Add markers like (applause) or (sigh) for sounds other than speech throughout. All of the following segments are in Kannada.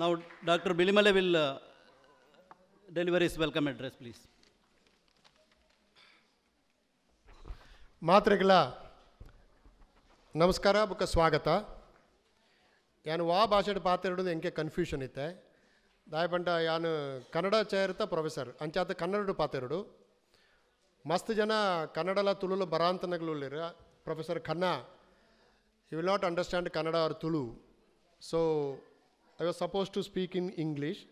ನಾವು doctor Bilimale will uh, deliver his welcome ಮಾತ್ರೆಗಳ ನಮಸ್ಕಾರ ಬುಕ್ಕ ಸ್ವಾಗತ ಯಾನು ವಾ ಭಾಷೆಡ್ ಪಾತ್ರೆಡು ಹೆಂಗೆ ಕನ್ಫ್ಯೂಷನ್ ಇತ್ತೆ ದಾಯಪಂಡ ಯಾನು ಕನ್ನಡ ಚೇರ್ತ ಪ್ರೊಫೆಸರ್ ಅಂಚಾತ ಕನ್ನಡ ಪಾತ್ರೆಡು ಮಸ್ತ್ ಜನ ಕನ್ನಡಲ ತುಳುಲು ಬರಾಂತನಗಳುಳ್ಳಿರ professor Khanna you will not understand Kannada ಅವ್ರ Tulu so I was suppose to speak in English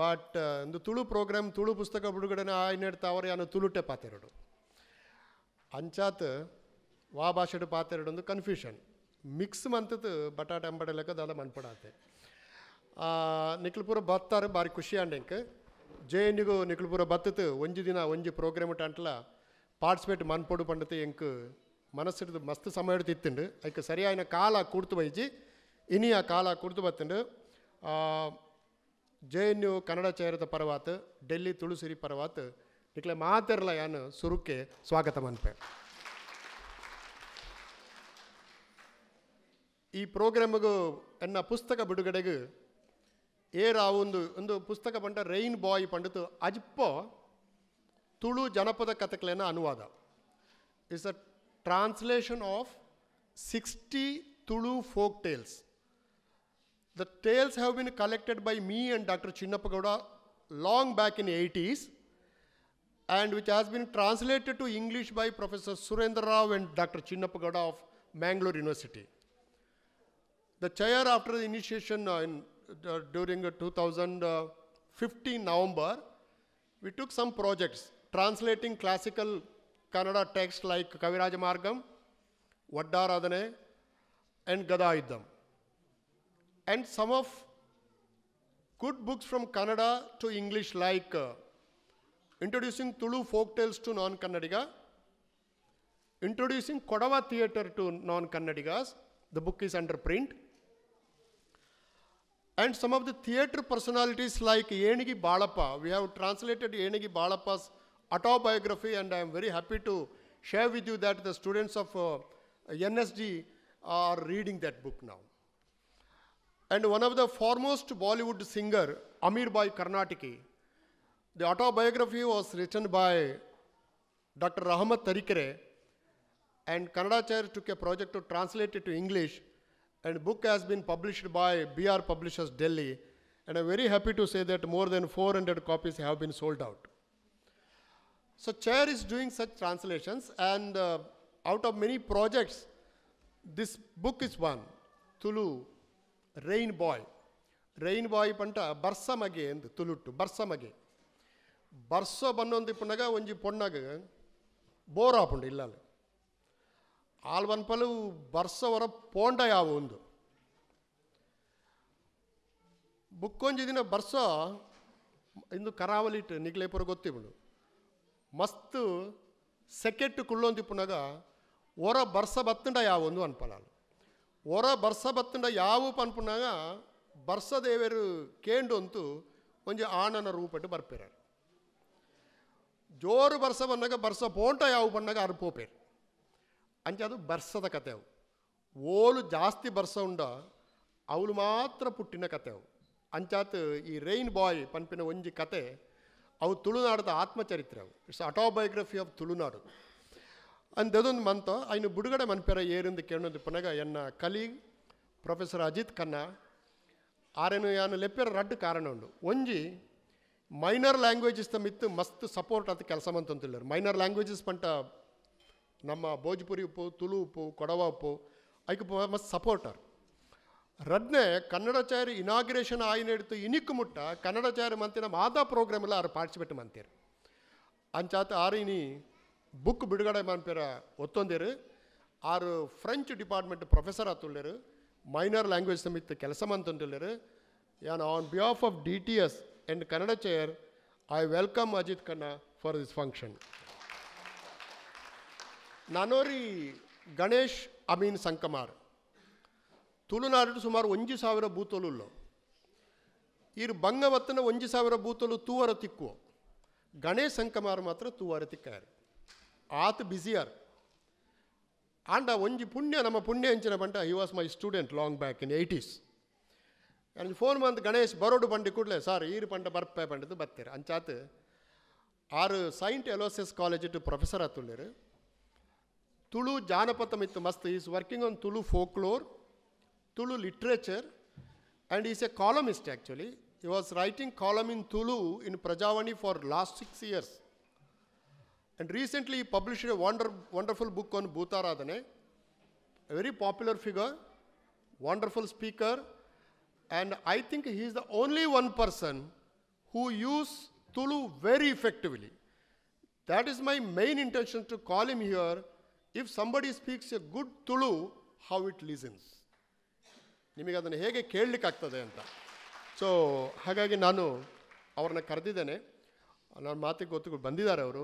but ಒಂದು ತುಳು ಪ್ರೋಗ್ರಾಮ್ ತುಳು ಪುಸ್ತಕ ಬಿಡುಗಡೆನ ಆಯ್ನೇಡ್ತಾ ಅವರು ಯಾನು ತುಳುಟೆ ಪಾತೆರಡು ಅಂಚಾತ್ ವಾ ಭಾಷೆಡು ಪಾತೆರಡು ಒಂದು ಕನ್ಫ್ಯೂಷನ್ ಮಿಕ್ಸ್ ಮಂತದ್ದು ಬಟಾಟ ಅಂಬಡೆ ಲೆಕ್ಕ ದಾದ ಮನ್ಪಡಾತೆ ನಿಖಲ್ಪುರ ಬತ್ತಾರೆ ಭಾರಿ ಖುಷಿ ಆಂಡೆಂಕ್ ಜೆ ಎನ್ಗೂ ನಿಖಲ್ಪುರ ಬತ್ತತು ಒಂಜಿ ದಿನ ಒಂಜಿ ಪ್ರೋಗ್ರಾಮ್ ಅಂಟ್ಲ ಪಾರ್ಟಿಸಿಪೇಟ್ ಮನ್ಪೊಡು ಪಂಡತೆ ಎಂಕ್ ಮನಸ್ಸಿಡ್ದು ಮಸ್ತ್ ಸಮಯ ಇಡ್ತಿತ್ತುಂಡು ಅದಕ್ಕೆ ಸರಿಯಾಯಿನ ಕಾಲ ಕೂಡ್ತು ಬೈಜಿ ಇನಿಯ ಕಾಲ ಕುರಿತು ಬತ್ತುಂಡು ಜೆ ಎನ್ ಯು ಕನ್ನಡ ಚೈರದ ಪರವಾತ್ ಡೆಲ್ಲಿ ತುಳುಸಿರಿ ಪರವಾತ್ ನಿಕ್ಲೆ ಮಾತೆರ್ಲ ಯಾನು ಸುರುಕ್ಕೆ ಸ್ವಾಗತ ಮನ್ಪೆ ಈ ಪ್ರೋಗ್ರಾಮ್ಗೂ ಎನ್ನ ಪುಸ್ತಕ ಬಿಡುಗಡೆಗೆ ಏರ ಒಂದು ಒಂದು ಪುಸ್ತಕ ಪಂಡ ರೈನ್ ಬಾಯ್ ಪಂಡಿತು ಅಜ್ಪ ತುಳು ಜನಪದ ಕಥೆಗಳನ್ನ ಅನುವಾದ is a translation of sixty Tulu folk tales The tales have been collected by me and Dr. Chinnapagowda long back in the 80s and which has been translated to English by Professor Surendra Rao and Dr. Chinnapagowda of Mangalore University. The chair after the initiation uh, in, uh, during uh, 2015 November, we took some projects translating classical Kannada texts like Kaviraja Margam, Vaddaradhane, and Gadaidham and some of good books from Kannada to English like uh, Introducing Tulu Folk Tales to Non-Kannadiga, Introducing Kodava Theatre to Non-Kannadigas, the book is under print, and some of the theatre personalities like Yenigi Balappa, we have translated Yenigi Balappa's autobiography and I am very happy to share with you that the students of uh, NSD are reading that book now and one of the foremost Bollywood singer, Amir Bhai Karnataki. The autobiography was written by Dr. Rahmat Tarikere, and Kannada Chair took a project to translate it to English, and book has been published by BR Publishers Delhi, and I'm very happy to say that more than 400 copies have been sold out. So Chair is doing such translations, and uh, out of many projects, this book is one, Tulu, rain boy rain boy పంట బర్సమగే ఎందు ಬರ್ಸೋ బర్సమగే బర్స ಒಂಜಿ పుండగా ఒంజి పొన్నగ ಇಲ್ಲ ಇಲ್ಲಲ್ಲಿ ಆಲ್ವನ್ ಪಲು ಬರ್ಸವರ ಪೋಂಡ ಯಾವ ಒಂದು ಬುಕ್ಕೊಂಜಿ ದಿನ ಬರ್ಸೋ ಇಂದು ಕರಾವಲಿಟ್ ನಿಗ್ಲೇಪುರ ಗೊತ್ತಿಬುಂಡು ಮಸ್ತ್ ಸೆಕೆಟ್ಟು ಕುಳ್ಳೊಂದಿಪ್ಪುನಾಗ ಒರ ಬರ್ಸ ಬತ್ತಂಡ ಯಾವ ಒಂದು ಹೊರ ಬರ್ಸ ಬತ್ತುಂಡ ಯಾವ ಪನ್ಪುನಾಗ ಬರ್ಸ ದೇವರು ಕೇಂಡು ಅಂತೂ ಒಂಜಿ ಆಣನ ರೂಪಟ್ಟು ಬರ್ಪಿರಾರು ಜೋರು ಬರ್ಸ ಬಂದಾಗ ಬರ್ಸ ಪೋಂಟ ಯಾವ ಬಂದಾಗ ಅರ್ಪೋಪೇರು ಅಂಚೆ ಬರ್ಸದ ಕತೆ ಅವು ಓಲು ಜಾಸ್ತಿ ಬರ್ಸ ಉಂಡ ಅವಳು ಮಾತ್ರ ಪುಟ್ಟಿನ ಕತೆ ಅವು ಅಂಚಾತ್ ಈ ರೈನ್ ಬಾಯ್ ಪನ್ಪಿನ ಒಂಜಿ ಕತೆ ಅವು ತುಳುನಾಡದ ಆತ್ಮಚರಿತ್ರೆ ಅವು it's autobiography of Tulunadu and ಅದೊಂದು ಮಂತು ಅಯ್ನು ಬುಡುಗಡೆ ಮನ್ಪೆರ ಏರಿಂದ ಕೇಳೋದು ಪುನಗ ಎನ್ನ ಕಲೀಗ್ ಪ್ರೊಫೆಸರ್ ಅಜಿತ್ ಖನ್ನ ಆರೇನು ಯಾನು ಲೆಪ್ಪೆರ ರಡ್ಡು ಕಾರಣ ಉಂಡು ಒಂಜಿ ಮೈನರ್ ಲ್ಯಾಂಗ್ವೇಜಸ್ ತ ಮಿತ್ತು ಮಸ್ತ್ ಸಪೋರ್ಟ್ ಅಂತ ಕೆಲಸ ಮಂತಂತಿಲ್ಲರು ಮೈನರ್ ಲ್ಯಾಂಗ್ವೇಜಸ್ ಪಂಟ ನಮ್ಮ ಭೋಜ್ಪುರಿ ಉಪ್ಪು ತುಳು ಉಪ್ಪು ಕೊಡವ ಉಪ್ಪು ಐಕ ಮಸ್ತ್ ಸಪೋರ್ಟರ್ ಕನ್ನಡ ಚಾರಿ ಇನಾಗ್ರೇಷನ್ ಆಯ್ನ ಹಿಡಿತು ಇನಿಕ್ಕು ಮುಟ್ಟ ಕನ್ನಡ ಕನ್ನಡಾಚಾರ್ಯ ಮಂತಿನ ಮಾದಾ ಪ್ರೋಗ್ರಾಮ್ ಲಾರ್ ಪಾರ್ಟಿಸಿಪೇಟ್ ಮಂತೀರು ಅಂಚಾತ ಆರಿನಿ ಬುಕ್ ಬಿಡುಗಡೆ ಮನ್ಪೇರ ಒತ್ತೊಂದಿರು ಆರು ಫ್ರೆಂಚ್ ಡಿಪಾರ್ಟ್ಮೆಂಟ್ ಪ್ರೊಫೆಸರ್ ಆತುಳ್ಳರು ಮೈನರ್ ಲ್ಯಾಂಗ್ವೇಜ್ ಸಮಿತಿ ಕೆಲಸ ಮಂತುಳ್ಳರು ಯಾನ್ on behalf of D T S and Kannada chair I welcome Ajit Khanna for this function ನಾನೋರಿ ಗಣೇಶ್ ಅಮೀನ್ ಸಂಕಮಾರ್ ತುಳುನಾಡು ಸುಮಾರು ಒಂಜಿ ಸಾವಿರ ಬೂತೊಲು ಇರು ಬಂಗವತ್ತನ ಒಂಜಿ ಸಾವಿರ ಬೂತೊಲು ತೂವರ ತಿಕ್ಕುವ ಗಣೇಶ್ ಸಂಕಮಾರ್ ಮಾತ್ರ ತೂವಾರ ತಿಕ್ಕಾರೆ ಆತ ಬಿಸಿಯರ್ ಆಂಡ ಒಂಜಿ ಪುಣ್ಯ ನಮ್ಮ ಪುಣ್ಯ ಎಂಚಿನ ಪಂಡ I was my student long back in eighties ನನಗೆ ಫೋನ್ ಬಂದು ಗಣೇಶ್ ಬರೋಡು ಬಂಡಿ ಕೂಡಲೇ ಸರ್ ಈರು ಪಂಡ ಬರ್ಪೆ ಪಂಡದು ಬತ್ತೀರ ಅಂಚಾತ್ ಆರು ಸೈಂಟ್ ಎಲೋಸಿಯಸ್ ಕಾಲೇಜ್ ಇಟ್ಟು ಪ್ರೊಫೆಸರ್ ಆತುಳ್ಳೇರು ತುಳು ಜಾನಪದ ಮಿತ್ತು ಮಸ್ತ್ is working on Tulu folklore Tulu literature and is a columnist actually he was writing column in Tulu in Prajavani for last six years And recently he published a wonder, wonderful book on Bhutaradhane, a very popular figure, wonderful speaker, and I think he is the only one person who use Tulu very effectively. That is my main intention to call him here. If somebody speaks a good Tulu, how it listens. ನಿಮಗೆ ಅದನ್ನು ಹೇಗೆ ಕೇಳಲಿಕ್ಕಾಗ್ತದೆ ಅಂತ ಸೊ ಹಾಗಾಗಿ ನಾನು ಅವ್ರನ್ನ ಕರೆದಿದ್ದೇನೆ ನನ್ನ ಮಾತಿಗೆ ಗೊತ್ತು ಬಂದಿದ್ದಾರೆ ಅವರು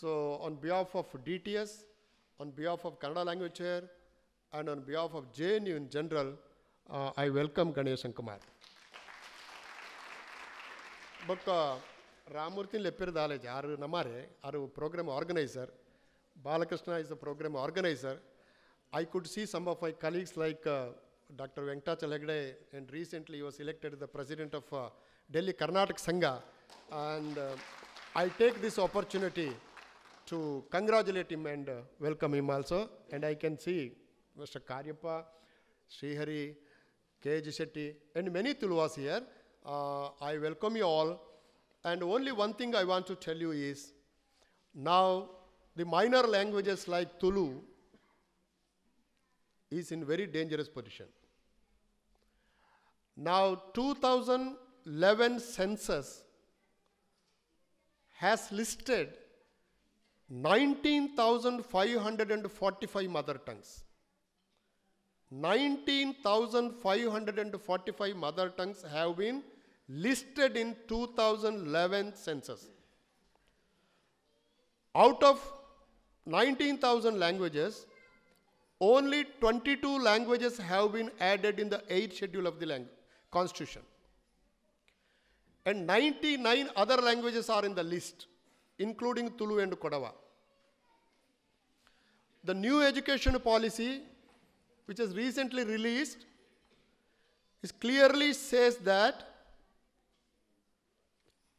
So, on behalf of DTS, on behalf of Kannada Language here, and on behalf of JN in general, uh, I welcome Ganesh Kumar. but Ramurthy uh, Lepir our program organizer, Balakrishna is the program organizer. I could see some of my colleagues like uh, Dr. Venkata Chalagade, and recently he was elected the president of uh, Delhi Karnataka Sangha. And I take this opportunity to congratulate him and uh, welcome him also. And I can see Mr. Karyappa, Srihari, K.G. Shetty, and many Tuluvas here. Uh, I welcome you all. And only one thing I want to tell you is now the minor languages like Tulu is in very dangerous position. Now 2011 census has listed 19,545 mother tongues. 19,545 mother tongues have been listed in 2011 census. Out of 19,000 languages, only 22 languages have been added in the 8th schedule of the constitution. And 99 other languages are in the list including Tulu and Kodava. The new education policy, which has recently released, is clearly says that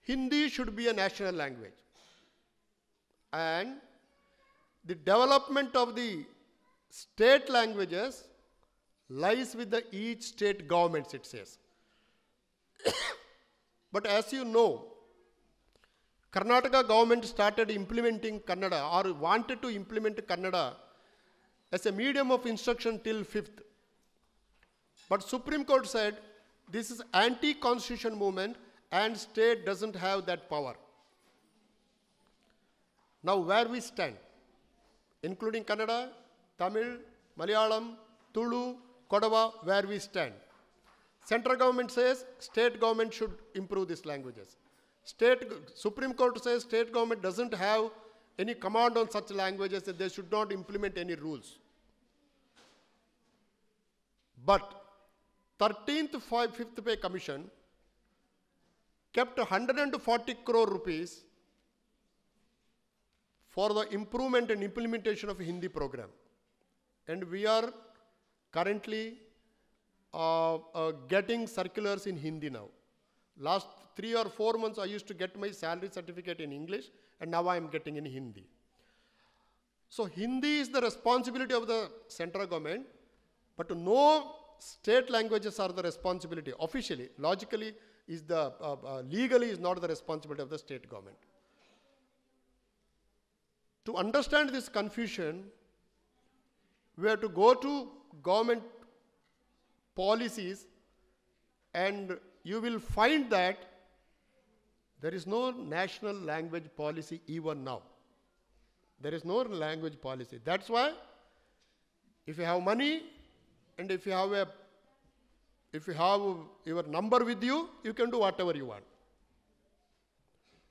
Hindi should be a national language. And the development of the state languages lies with the each state governments, it says. (coughs) but as you know, Karnataka government started implementing Kannada or wanted to implement Kannada as a medium of instruction till 5th. But Supreme Court said this is anti-constitution movement and state doesn't have that power. Now where we stand, including Kannada, Tamil, Malayalam, Tulu, Kodava, where we stand. Central government says state government should improve these languages. State, Supreme Court says state government doesn't have any command on such languages that they should not implement any rules. But 13th 5th Pay Commission kept 140 crore rupees for the improvement and implementation of Hindi program. And we are currently uh, uh, getting circulars in Hindi now. Last three or four months I used to get my salary certificate in English and now I am getting in Hindi. So Hindi is the responsibility of the central government, but no state languages are the responsibility officially, logically is the, uh, uh, legally is not the responsibility of the state government. To understand this confusion, we have to go to government policies and you will find that there is no national language policy even now. There is no language policy. That's why if you have money and if you have a if you have your number with you, you can do whatever you want.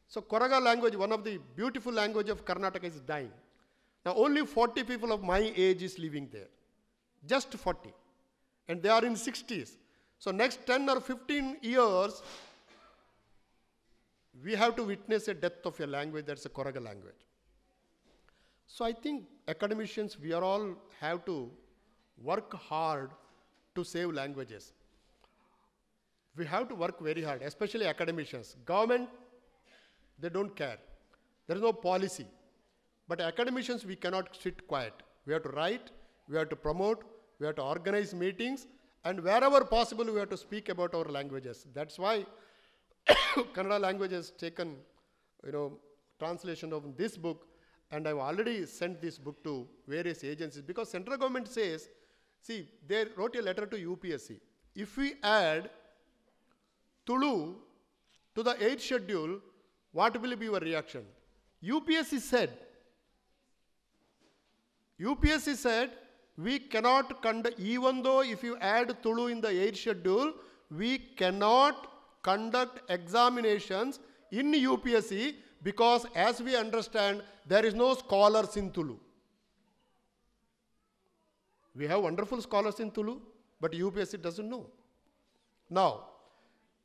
So Koraga language, one of the beautiful language of Karnataka is dying. Now only 40 people of my age is living there. Just 40. And they are in 60s. So next 10 or 15 years, we have to witness a death of a language that's a Koraga language. So I think academicians, we are all have to work hard to save languages. We have to work very hard, especially academicians. Government, they don't care. There is no policy. But academicians, we cannot sit quiet. We have to write, we have to promote, we have to organize meetings, and wherever possible, we have to speak about our languages. That's why (coughs) Kannada language has taken, you know, translation of this book, and I've already sent this book to various agencies because central government says, see, they wrote a letter to UPSC. If we add Tulu to the 8th schedule, what will be your reaction? UPSC said, UPSC said, we cannot, even though if you add Tulu in the 8th schedule, we cannot conduct examinations in UPSC because as we understand, there is no scholars in Tulu. We have wonderful scholars in Tulu, but UPSC doesn't know. Now,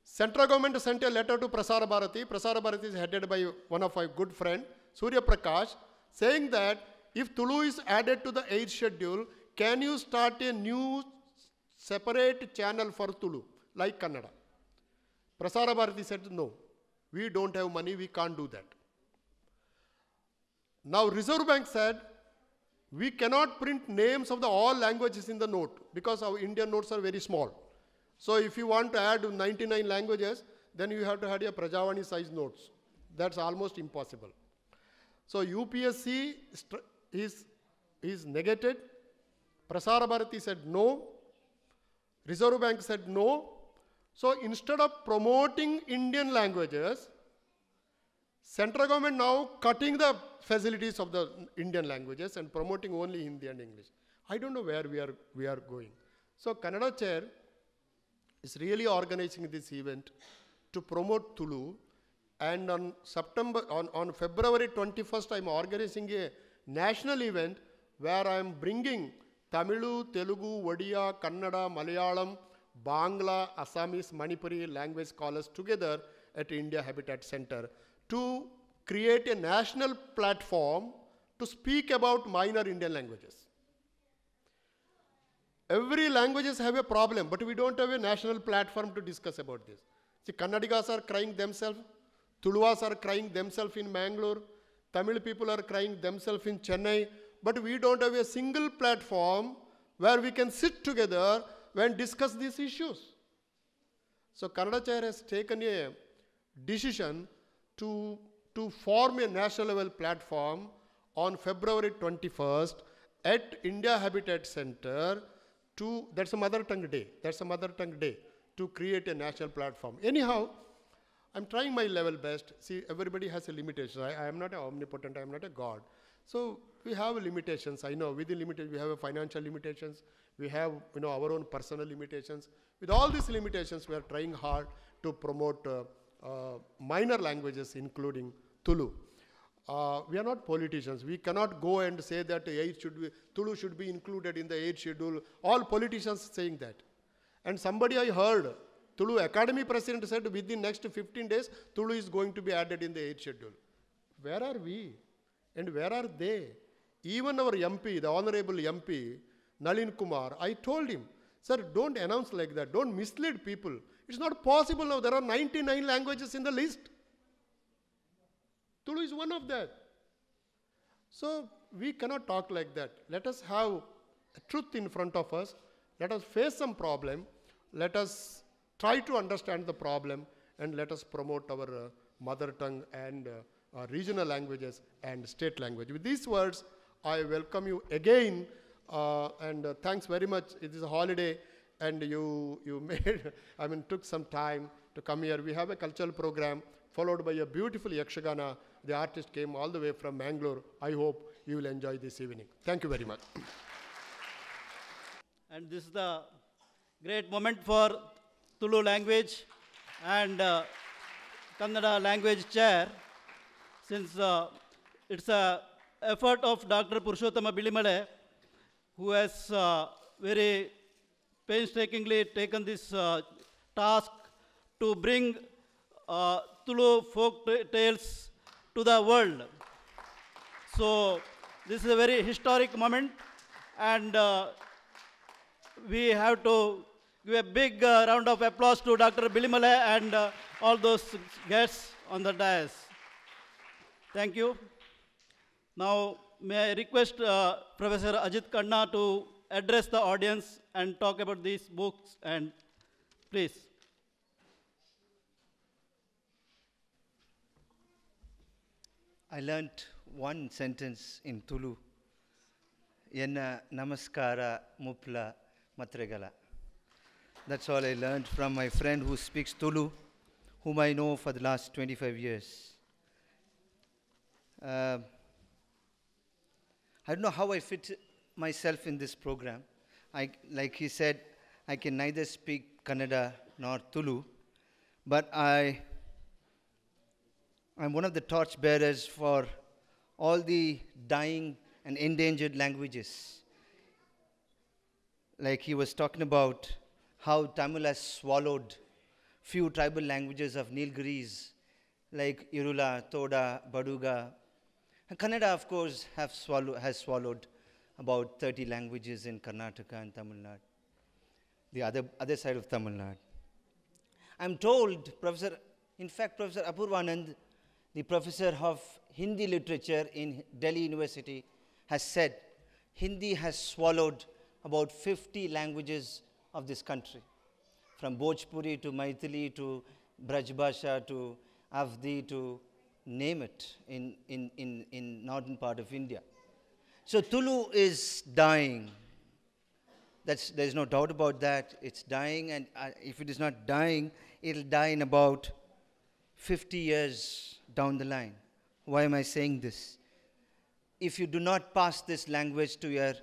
central government sent a letter to Prasar Bharati. Prasar Bharati is headed by one of our good friend, Surya Prakash, saying that if Tulu is added to the age schedule, can you start a new separate channel for Tulu, like Kannada? Prasara Bharati said, no, we don't have money, we can't do that. Now Reserve Bank said, we cannot print names of the all languages in the note because our Indian notes are very small. So if you want to add 99 languages, then you have to add a Prajavani size notes. That's almost impossible. So UPSC is, is negated. Prasara Bharati said no. Reserve Bank said no. So instead of promoting Indian languages, central government now cutting the facilities of the Indian languages and promoting only Hindi and English. I don't know where we are, we are going. So Kannada chair is really organizing this event to promote Tulu and on September, on, on February 21st, I'm organizing a national event where I'm bringing Tamilu, Telugu, Odia, Kannada, Malayalam, Bangla, Assamese, Manipuri language scholars together at India Habitat Center to create a national platform to speak about minor Indian languages. Every languages have a problem, but we don't have a national platform to discuss about this. See, Kannadigas are crying themselves, Tuluvas are crying themselves in Mangalore, Tamil people are crying themselves in Chennai, but we don't have a single platform where we can sit together when discuss these issues. So Chair has taken a decision to, to form a national level platform on February 21st at India Habitat Center to, that's a mother tongue day, that's a mother tongue day, to create a national platform. Anyhow, I'm trying my level best. See, everybody has a limitation. I, I am not an omnipotent, I am not a god. So we have limitations. I know within limitations, we have financial limitations. We have you know our own personal limitations. With all these limitations, we are trying hard to promote uh, uh, minor languages, including Tulu. Uh, we are not politicians. We cannot go and say that aid should be, Tulu should be included in the aid schedule. All politicians saying that. And somebody I heard, Tulu Academy president said within next 15 days, Tulu is going to be added in the aid schedule. Where are we? And where are they? Even our MP, the Honorable MP, Nalin Kumar, I told him, sir, don't announce like that. Don't mislead people. It's not possible now. There are 99 languages in the list. Tulu is one of that. So we cannot talk like that. Let us have truth in front of us. Let us face some problem. Let us try to understand the problem and let us promote our uh, mother tongue and uh, uh, regional languages and state language. With these words, I welcome you again. Uh, and uh, thanks very much. It is a holiday, and you you (laughs) made I mean took some time to come here. We have a cultural program followed by a beautiful yakshagana. The artist came all the way from Mangalore. I hope you will enjoy this evening. Thank you very much. And this is the great moment for Tulu language and uh, Kannada language chair, since uh, it's a effort of Dr. Purushottama Bilimale, who has uh, very painstakingly taken this uh, task to bring uh, Tulu folk tales to the world. So this is a very historic moment, and uh, we have to give a big uh, round of applause to Dr. Bilimale and uh, all those guests on the dais. Thank you. Now, may I request uh, Professor Ajit Kanna to address the audience and talk about these books and please. I learnt one sentence in Tulu. Yenna namaskara mupla matregala. That's all I learned from my friend who speaks Tulu, whom I know for the last 25 years. Uh, I don't know how I fit myself in this program. I, like he said, I can neither speak Kannada nor Tulu, but I, I'm one of the torchbearers for all the dying and endangered languages. Like he was talking about how Tamil has swallowed few tribal languages of Nilgiris, like Irula, Toda, Baduga, Kannada, of course, swallow, has swallowed about 30 languages in Karnataka and Tamil Nadu, the other, other side of Tamil Nadu. I'm told, Professor, in fact, Professor Apurvanand, the professor of Hindi literature in Delhi University, has said Hindi has swallowed about 50 languages of this country, from Bhojpuri to Maithili to Braj Bhasha to Avdi to name it in, in, in, in northern part of India. So Tulu is dying. That's, there's no doubt about that. It's dying, and uh, if it is not dying, it'll die in about 50 years down the line. Why am I saying this? If you do not pass this language to your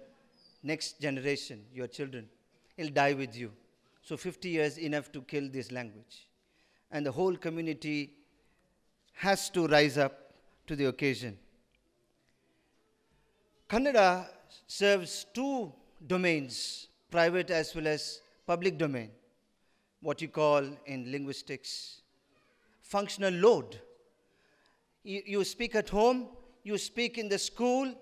next generation, your children, it'll die with you. So 50 years enough to kill this language. And the whole community has to rise up to the occasion. Kannada serves two domains, private as well as public domain, what you call in linguistics functional load. You, you speak at home, you speak in the school,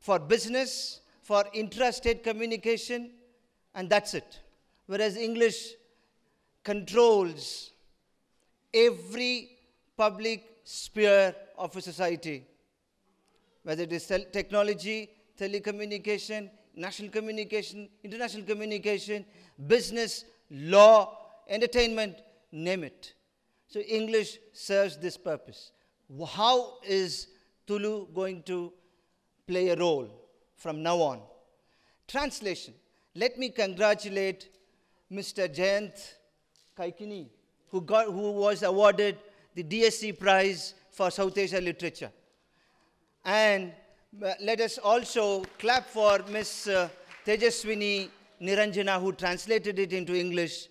for business, for intrastate communication, and that's it. Whereas English controls every public sphere of a society, whether it is technology, telecommunication, national communication, international communication, business, law, entertainment, name it. So English serves this purpose. How is Tulu going to play a role from now on? Translation. Let me congratulate Mr. Jayant Kaikini, who, got, who was awarded the DSC Prize for South Asia Literature. And uh, let us also clap for Ms. Uh, Tejaswini Niranjana, who translated it into English.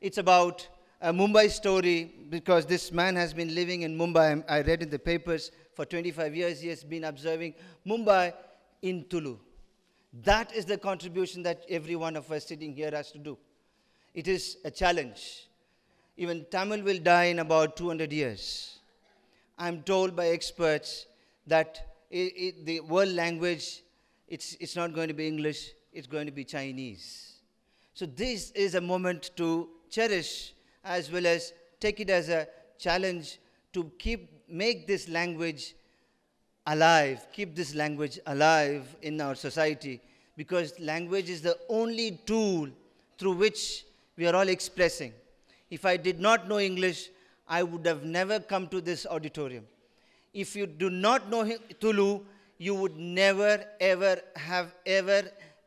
It's about a Mumbai story because this man has been living in Mumbai. I read in the papers for 25 years he has been observing Mumbai in Tulu. That is the contribution that every one of us sitting here has to do. It is a challenge. Even Tamil will die in about 200 years. I'm told by experts that it, it, the world language, it's, it's not going to be English, it's going to be Chinese. So this is a moment to cherish as well as take it as a challenge to keep, make this language alive, keep this language alive in our society because language is the only tool through which we are all expressing. If I did not know English, I would have never come to this auditorium. If you do not know Tulu, you would never, ever have ever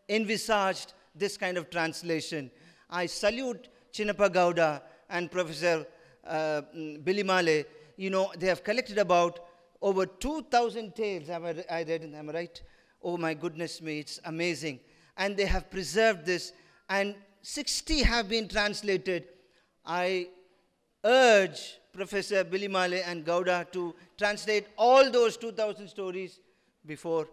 envisaged this kind of translation. I salute Chinapa Gowda and Professor uh, mm, Billy Male. You know, they have collected about over 2,000 tales. Am I, I read, them I right? Oh my goodness me, it's amazing. And they have preserved this, and 60 have been translated I urge Professor Billy Male and Gowda to translate all those 2,000 stories before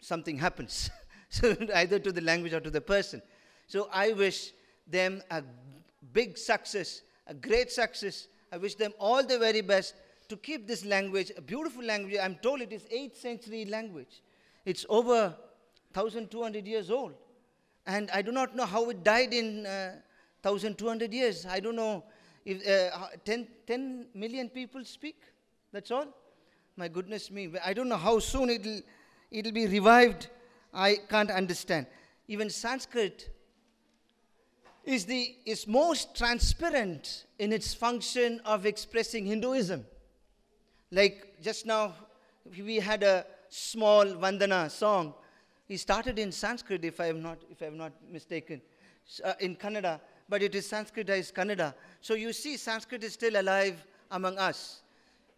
something happens, (laughs) so either to the language or to the person. So I wish them a big success, a great success. I wish them all the very best to keep this language, a beautiful language. I'm told it is 8th century language. It's over 1,200 years old. And I do not know how it died in uh, 1,200 years. I don't know if uh, 10, 10 million people speak. That's all. My goodness me. I don't know how soon it'll, it'll be revived. I can't understand. Even Sanskrit is, the, is most transparent in its function of expressing Hinduism. Like just now, we had a small Vandana song. He started in Sanskrit, if I am not, if I not mistaken, uh, in Kannada but it is Sanskritized Kannada. So you see Sanskrit is still alive among us.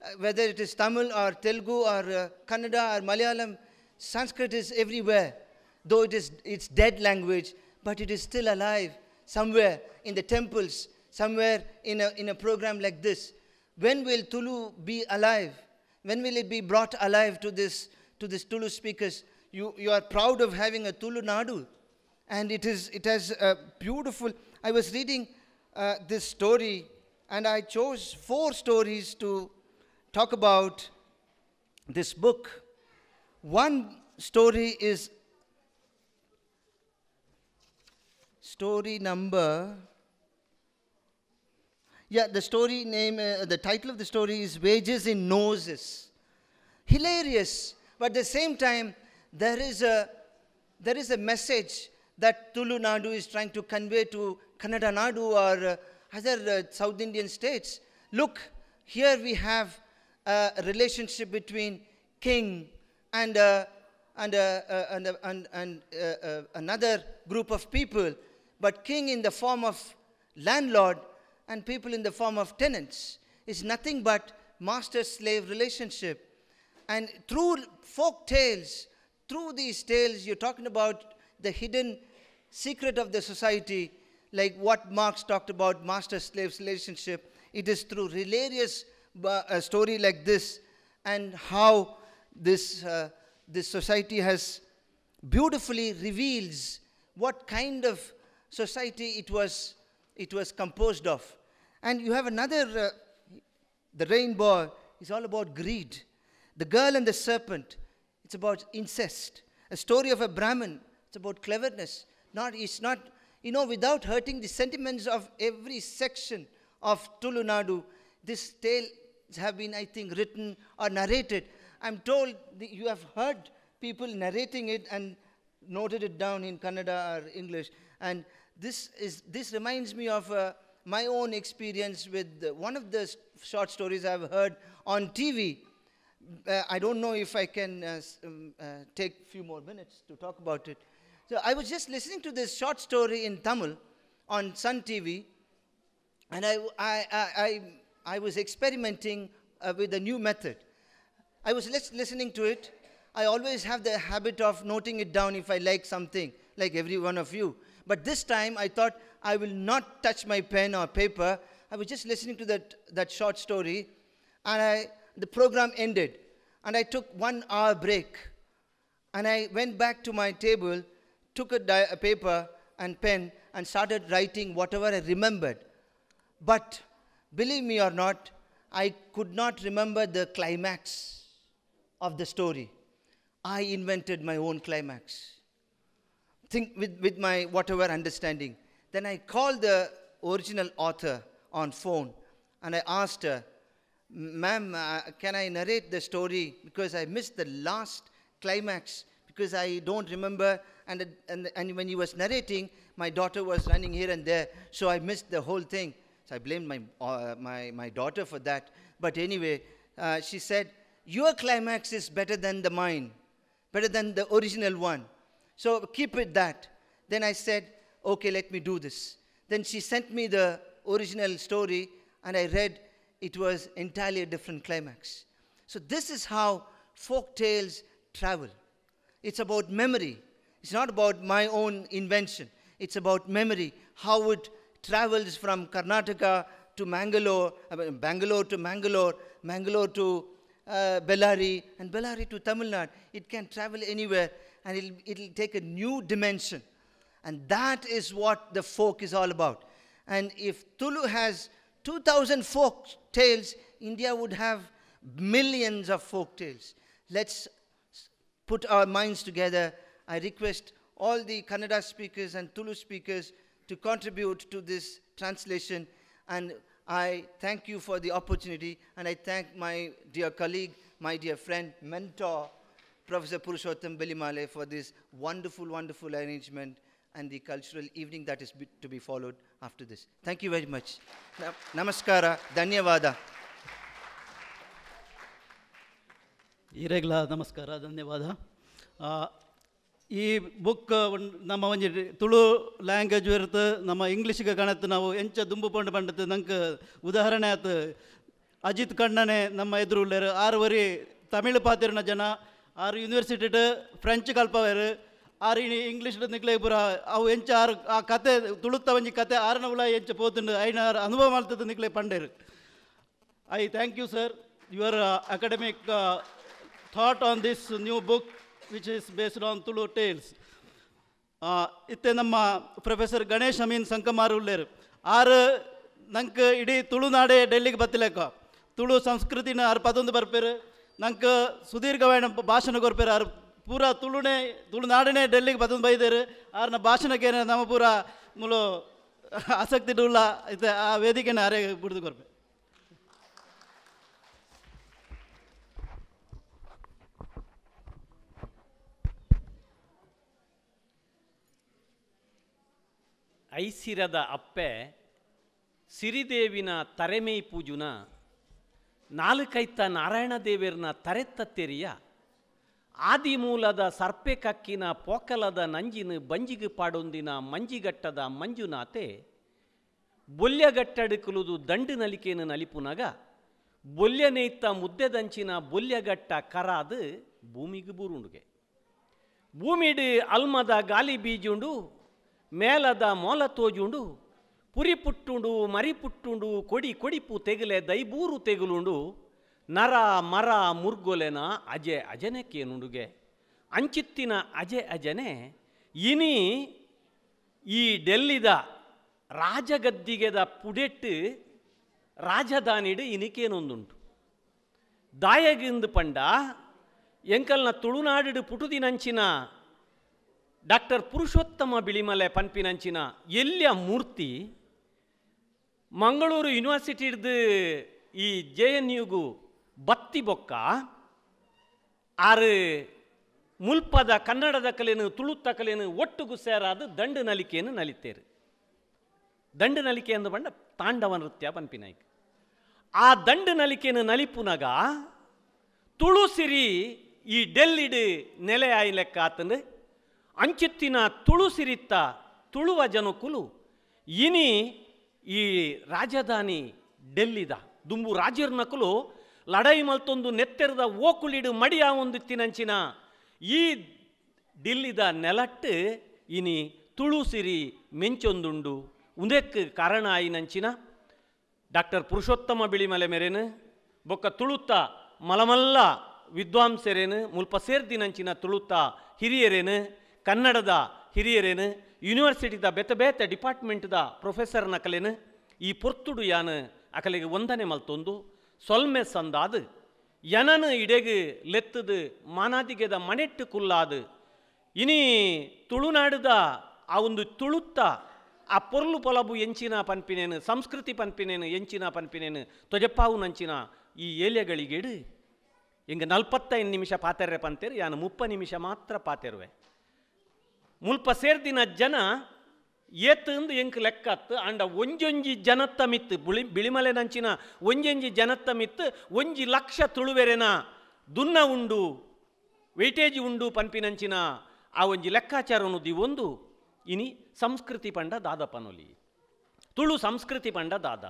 Uh, whether it is Tamil or Telugu or uh, Kannada or Malayalam, Sanskrit is everywhere. Though it is it's dead language, but it is still alive somewhere in the temples, somewhere in a, in a program like this. When will Tulu be alive? When will it be brought alive to this to this Tulu speakers? You, you are proud of having a Tulu Nadu. And it, is, it has a beautiful, I was reading uh, this story, and I chose four stories to talk about this book. One story is story number. Yeah, the story name, uh, the title of the story is Wages in Noses. Hilarious, but at the same time, there is a, there is a message that Tulu Nadu is trying to convey to Kannada Nadu or uh, other uh, South Indian states, look, here we have a relationship between king and, uh, and, uh, uh and, uh, and, and, and another group of people, but king in the form of landlord and people in the form of tenants is nothing but master-slave relationship. And through folk tales, through these tales, you're talking about the hidden secret of the society like what Marx talked about, master slave relationship. It is through hilarious uh, uh, story like this and how this, uh, this society has beautifully reveals what kind of society it was, it was composed of. And you have another, uh, the rainbow is all about greed. The girl and the serpent, it's about incest. A story of a Brahmin, it's about cleverness. Not, it's not you know, without hurting the sentiments of every section of Tulu Nadu, this tales have been, I think, written or narrated. I'm told you have heard people narrating it and noted it down in Kannada or English. And this, is, this reminds me of uh, my own experience with one of the short stories I've heard on TV. Uh, I don't know if I can uh, um, uh, take a few more minutes to talk about it. So I was just listening to this short story in Tamil on Sun TV, and I, I, I, I was experimenting uh, with a new method. I was listening to it. I always have the habit of noting it down if I like something, like every one of you. But this time I thought I will not touch my pen or paper. I was just listening to that, that short story, and I, the program ended. And I took one hour break. And I went back to my table took a, a paper and pen and started writing whatever I remembered. But believe me or not, I could not remember the climax of the story. I invented my own climax. Think with, with my whatever understanding. Then I called the original author on phone and I asked her, Ma'am, uh, can I narrate the story? Because I missed the last climax because I don't remember and, and, and when he was narrating, my daughter was running here and there, so I missed the whole thing. So I blamed my, uh, my, my daughter for that. But anyway, uh, she said, Your climax is better than the mine, better than the original one. So keep it that. Then I said, Okay, let me do this. Then she sent me the original story, and I read it was entirely a different climax. So this is how folk tales travel. It's about memory. It's not about my own invention. It's about memory, how it travels from Karnataka to Mangalore, Bangalore to Mangalore, Mangalore to uh, Bellary, and Bellary to Tamil Nadu. It can travel anywhere, and it'll, it'll take a new dimension. And that is what the folk is all about. And if Tulu has 2,000 folk tales, India would have millions of folk tales. Let's put our minds together I request all the Kannada speakers and Tulu speakers to contribute to this translation. And I thank you for the opportunity, and I thank my dear colleague, my dear friend, mentor, Professor Purushottam Belimale for this wonderful, wonderful arrangement and the cultural evening that is to be followed after this. Thank you very much. Namaskara. Dhanyavada. namaskara, ನಮಸ್ಕಾರ ಧನ್ಯವಾದ uh, ಈ ಬುಕ್ ನಮ್ಮ ಒಂಜಿ ತುಳು ಲ್ಯಾಂಗ್ವೇಜ್ ಇರ್ತು ನಮ್ಮ ಇಂಗ್ಲೀಷ್ಗೆ ಕಣತ್ತು ನಾವು ಎಂಚ ದುಂಬು ಪಂಡು ಪಂಡತ್ತೆ ನಂಗೆ ಉದಾಹರಣೆ ಆತ ಅಜಿತ್ ಕಣ್ಣನೆ ನಮ್ಮ ಎದುರು ಉಳ್ಳರು ಆರು ವರಿ ತಮಿಳ್ ಪಾತಿರ್ನ ಜನ ಆರು ಯೂನಿವರ್ಸಿಟಿಟ್ ಫ್ರೆಂಚ್ ಕಲ್ಪವರು ಆರು ಇಂಗ್ಲಿಷ್ ಇಂಗ್ಲೀಷ್ ನಿಕ್ಲೆ ಪುರ ಅವು ಎಂಚ ಆರು ಆ ಕತೆ ತುಳುತ್ತ ಒಂಜಿ ಕತೆ ಆರನ ಉಳ ಎಂಚ ಪೋತುಂಡು ಐನ ಅನುಭವ ಮಾಡ್ತದ್ದು ನಿಕ್ಲೆ ಪಂಡೇರು I thank you sir your academic thought on this new book which is based on Tulu tales. Uh, ಇತ್ತೆ ನಮ್ಮ ಪ್ರೊಫೆಸರ್ ಗಣೇಶ್ ಅಮೀನ್ ಸಂಕಮಾರ್ ಉಲ್ಲೇರು ಆರು ನಂಗೆ ಇಡೀ ತುಳುನಾಡೆ ಡೆಲ್ಲಿಗೆ ಬತ್ತಿಲೆಕ್ಕ ತುಳು ಸಂಸ್ಕೃತಿನ ಆರು ಪದೊಂದು ಬರ್ಪೇರು ನಂಗೆ ಸುದೀರ್ಘವಾಯಿನ ಭಾಷಣ ಕೊರ್ಪೇರು ಆರು ಪೂರ ತುಳುನೇ ತುಳುನಾಡನೇ ಡೆಲ್ಲಿಗೆ ಬದೊಂದು ಬೈದೇರು ಅವ್ರನ್ನ ಭಾಷಣಕ್ಕೆ ನಮ್ಮ ಪೂರ ಮುಲು ಆಸಕ್ತಿ ಉಳ್ಳ ಇದೆ ಆ ವೇದಿಕೆನ ಅರೆ ಬಿಡ್ದು ಕೊರ್ಪೆ ಐಸಿರದ ಅಪ್ಪೆ ಸಿರಿದೇವಿನ ತರೆಮೈ ಪೂಜುನ ನಾಲ್ಕೈತ ನಾರಾಯಣ ತರೆತ್ತ ತೆರಿಯ ಆದಿಮೂಲದ ಸರ್ಪೆ ಕಕ್ಕಿನ ಪೋಕಲದ ನಂಜಿನ ಬಂಜಿಗು ಪಾಡೊಂದಿನ ಮಂಜಿಗಟ್ಟದ ಮಂಜುನಾತೆ ಬೊಲ್ಯಗಟ್ಟಡು ಕುಲುದು ದಂಡು ನಲಿಕೇನು ನಲಿಪುನಗ ಮುದ್ದೆ ಮುದ್ದೆದಂಚಿನ ಬೊಲ್ಯಗಟ್ಟ ಕರಾದ ಭೂಮಿಗೆ ಬೂರುಂಡುಗೆ ಭೂಮಿಡು ಅಲ್ಮದ ಗಾಲಿ ಬೀಜುಂಡು ಮೇಲದ ಮೋಲ ತೋಜುಂಡು ಪುರಿ ಪುಟ್ಟುಂಡು ಮರಿ ಪುಟ್ಟುಂಡು ಕೊಡಿ ಕೊಡಿಪು ತೆಗಲೆ ದೈಬೂರು ತೆಗಲುಂಡು ನರ ಮರ ಮುರ್ಗೊಲೆನ ಅಜೆ ಅಜನೆ ಕೇನುಂಡುಗೆ ಅಂಚಿತ್ತಿನ ಅಜೆ ಅಜನೆ ಇನಿ ಈ ಡೆಲ್ಲಿದ ರಾಜಗದ್ದಿಗೆದ ಪುಡೆಟ್ಟು ರಾಜಧಾನಿಡು ಇನಿಕೇನೊಂದುಂಟು ದಾಯಗಿಂದು ಪಂಡ ಎಂಕಲ್ನ ತುಳುನಾಡಿಡು ಪುಟುದಿನಂಚಿನ ಡಾಕ್ಟರ್ ಪುರುಷೋತ್ತಮ ಬಿಳಿಮಲೆ ಪನ್ಪಿನಂಚಿನ ಎಲ್ಲಿಯ ಮೂರ್ತಿ ಮಂಗಳೂರು ಯೂನಿವರ್ಸಿಟಿದ ಈ ಜೆ ಎನ್ ಯುಗು ಬತ್ತಿ ಬೊಕ್ಕ ಆರು ಮುಲ್ಪದ ಕನ್ನಡದ ಕಲೆಯನ್ನು ತುಳುತ್ತ ಕಲೆಯನ್ನು ಒಟ್ಟುಗು ಸೇರಾದ ದಂಡು ನಲಿಕೆಯನ್ನು ನಲಿತೇರು ದಂಡು ನಲಿಕೆ ಎಂದು ಬಂಡ ತಾಂಡವ ನೃತ್ಯ ಪನ್ಪಿನಾಯ್ಕ ಆ ದಂಡು ನಲಿಕೆಯನ್ನು ನಲಿಪುನಗ ತುಳುಸಿರಿ ಈ ಡೆಲ್ಲಿಡು ನೆಲೆ ಆಯ್ಲೆಕ್ಕ ಆತಂದ್ರೆ ಅಂಚಿತ್ತಿನ ತುಳುಸಿರಿತ್ತ ತುಳುವ ಜನಕುಲು ಇನಿ ಈ ರಾಜಧಾನಿ ಡೆಲ್ಲಿದ ದುಂಬು ನಕುಲು ಲಡೈ ಮಲ್ತೊಂದು ನೆತ್ತೆರದ ಓಕುಲಿಡು ಮಡಿಯ ಒಂದು ತಿನಂಚಿನ ಈ ಡಿಲ್ಲಿದ ನೆಲಟ್ಟು ಇನಿ ತುಳುಸಿರಿ ಮೆಂಚೊಂದುಂಡು ಉಂದೆಕ್ ಕಾರಣ ಆಯಿನಂಚಿನ ಡಾಕ್ಟರ್ ಪುರುಷೋತ್ತಮ ಬಿಳಿಮಲೆ ಮೆರೆನು ಬೊಕ್ಕ ತುಳುತ್ತ ಮಲಮಲ್ಲ ವಿದ್ವಾಂಸರೇನು ಮುಲ್ಪ ಸೇರ್ದಿನಂಚಿನ ತುಳುತ್ತ ಹಿರಿಯರೇನು ಕನ್ನಡದ ಹಿರಿಯರೇನು ಯೂನಿವರ್ಸಿಟಿದ ಬೆತ ಬೇತ ಡಿಪಾರ್ಟ್ಮೆಂಟ್ದ ಪ್ರೊಫೆಸರ್ನ ಕಲೆನು ಈ ಪೊರ್ತುಡು ಯಾನು ಅಕಲೆಗೆ ಒಂದನೆ ಮಲ್ತೊಂದು ಸೊಲ್ಮೆ ಸಂದಾದು ಯನನು ಇಡೆಗೆ ಲೆತ್ತದು ಮಾನಾದಿಗೆದ ಮಣೆಟ್ಟು ಕುಲ್ಲಾದು ಇನಿ ತುಳುನಾಡುದ ಆ ಒಂದು ತುಳುತ್ತ ಆ ಪೊರ್ಲು ಪೊಲಬು ಎಂಚಿನ ಪನ್ಪಿನೇನು ಸಂಸ್ಕೃತಿ ಪನ್ಪಿನೇನು ಎಂಚಿನ ಪನ್ಪಿನೇನು ತೊಜಪ್ಪಾವು ನಂಚಿನ ಈ ಏಲೆಗಳಿಗೆಡು ಹಿಂಗೆ ನಲ್ಪತ್ತೈದು ನಿಮಿಷ ಪಾತೆರ್ರೆ ಪಂತೇರು ಯಾನು ಮುಪ್ಪ ನಿಮಿಷ ಮಾತ್ರ ಪಾತೆರುವೆ ಮುಲ್ಪ ಸೇರ್ದಿನ ಜನ ಏತಂದು ಎಂಕ್ ಲೆಕ್ಕತ್ತು ಅಂಡ ಒಂಜೊಂಜಿ ಜನತ್ತ ಮಿತ್ ಬಿಳಿ ಬಿಳಿಮಲೆ ನಂಚಿನ ಒಂಜೊಂಜಿ ಜನತ್ತ ಮಿತ್ ಒಂಜಿ ಲಕ್ಷ ತುಳುವೆರೆನ ದುನ್ನ ಉಂಡು ವೈಟೇಜ್ ಉಂಡು ಪನ್ಪಿನಂಚಿನ ಆ ಒಂಜಿ ಲೆಕ್ಕಾಚಾರ ದಿ ಒಂದು ಇನಿ ಸಂಸ್ಕೃತಿ ಪಂಡ ದಾದ ಪನೊಲಿ ತುಳು ಸಂಸ್ಕೃತಿ ಪಂಡ ದಾದ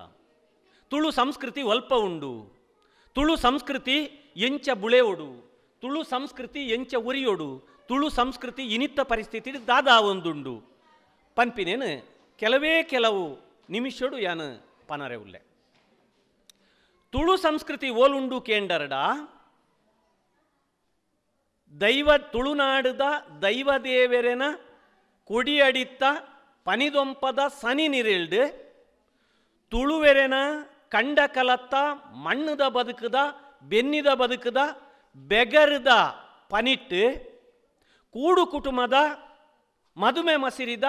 ತುಳು ಸಂಸ್ಕೃತಿ ಒಲ್ಪ ಉಂಡು ತುಳು ಸಂಸ್ಕೃತಿ ಎಂಚ ಬುಳೆ ಒಡು ತುಳು ಸಂಸ್ಕೃತಿ ಎಂಚ ಉರಿಯೊಡು ತುಳು ಸಂಸ್ಕೃತಿ ಇನಿತ್ತ ಪರಿಸ್ಥಿತಿ ದಾದಾ ಒಂದುಂಡು ಪನ್ಪಿನೇನು ಕೆಲವೇ ಕೆಲವು ನಿಮಿಷಡು ಯಾನು ಪನರೆ ಉಲ್ಲೆ ತುಳು ಸಂಸ್ಕೃತಿ ಓಲುಂಡು ಕೇಂಡರಡ ದೈವ ತುಳುನಾಡುದ ದೈವದೇವೆರೆನ ಕೊಡಿಯಡಿತ್ತ ಪನಿದೊಂಪದ ಸನಿ ನಿರಿಲ್ಡ್ ತುಳುವೆರೆನ ಕಂಡ ಕಲತ್ತ ಮಣ್ಣದ ಬದುಕದ ಬೆನ್ನಿದ ಬದುಕದ ಬೆಗರದ ಪನಿಟ್ಟು ಕೂಡು ಕುಟುಂಬದ ಮದುಮೆ ಮಸಿರಿದ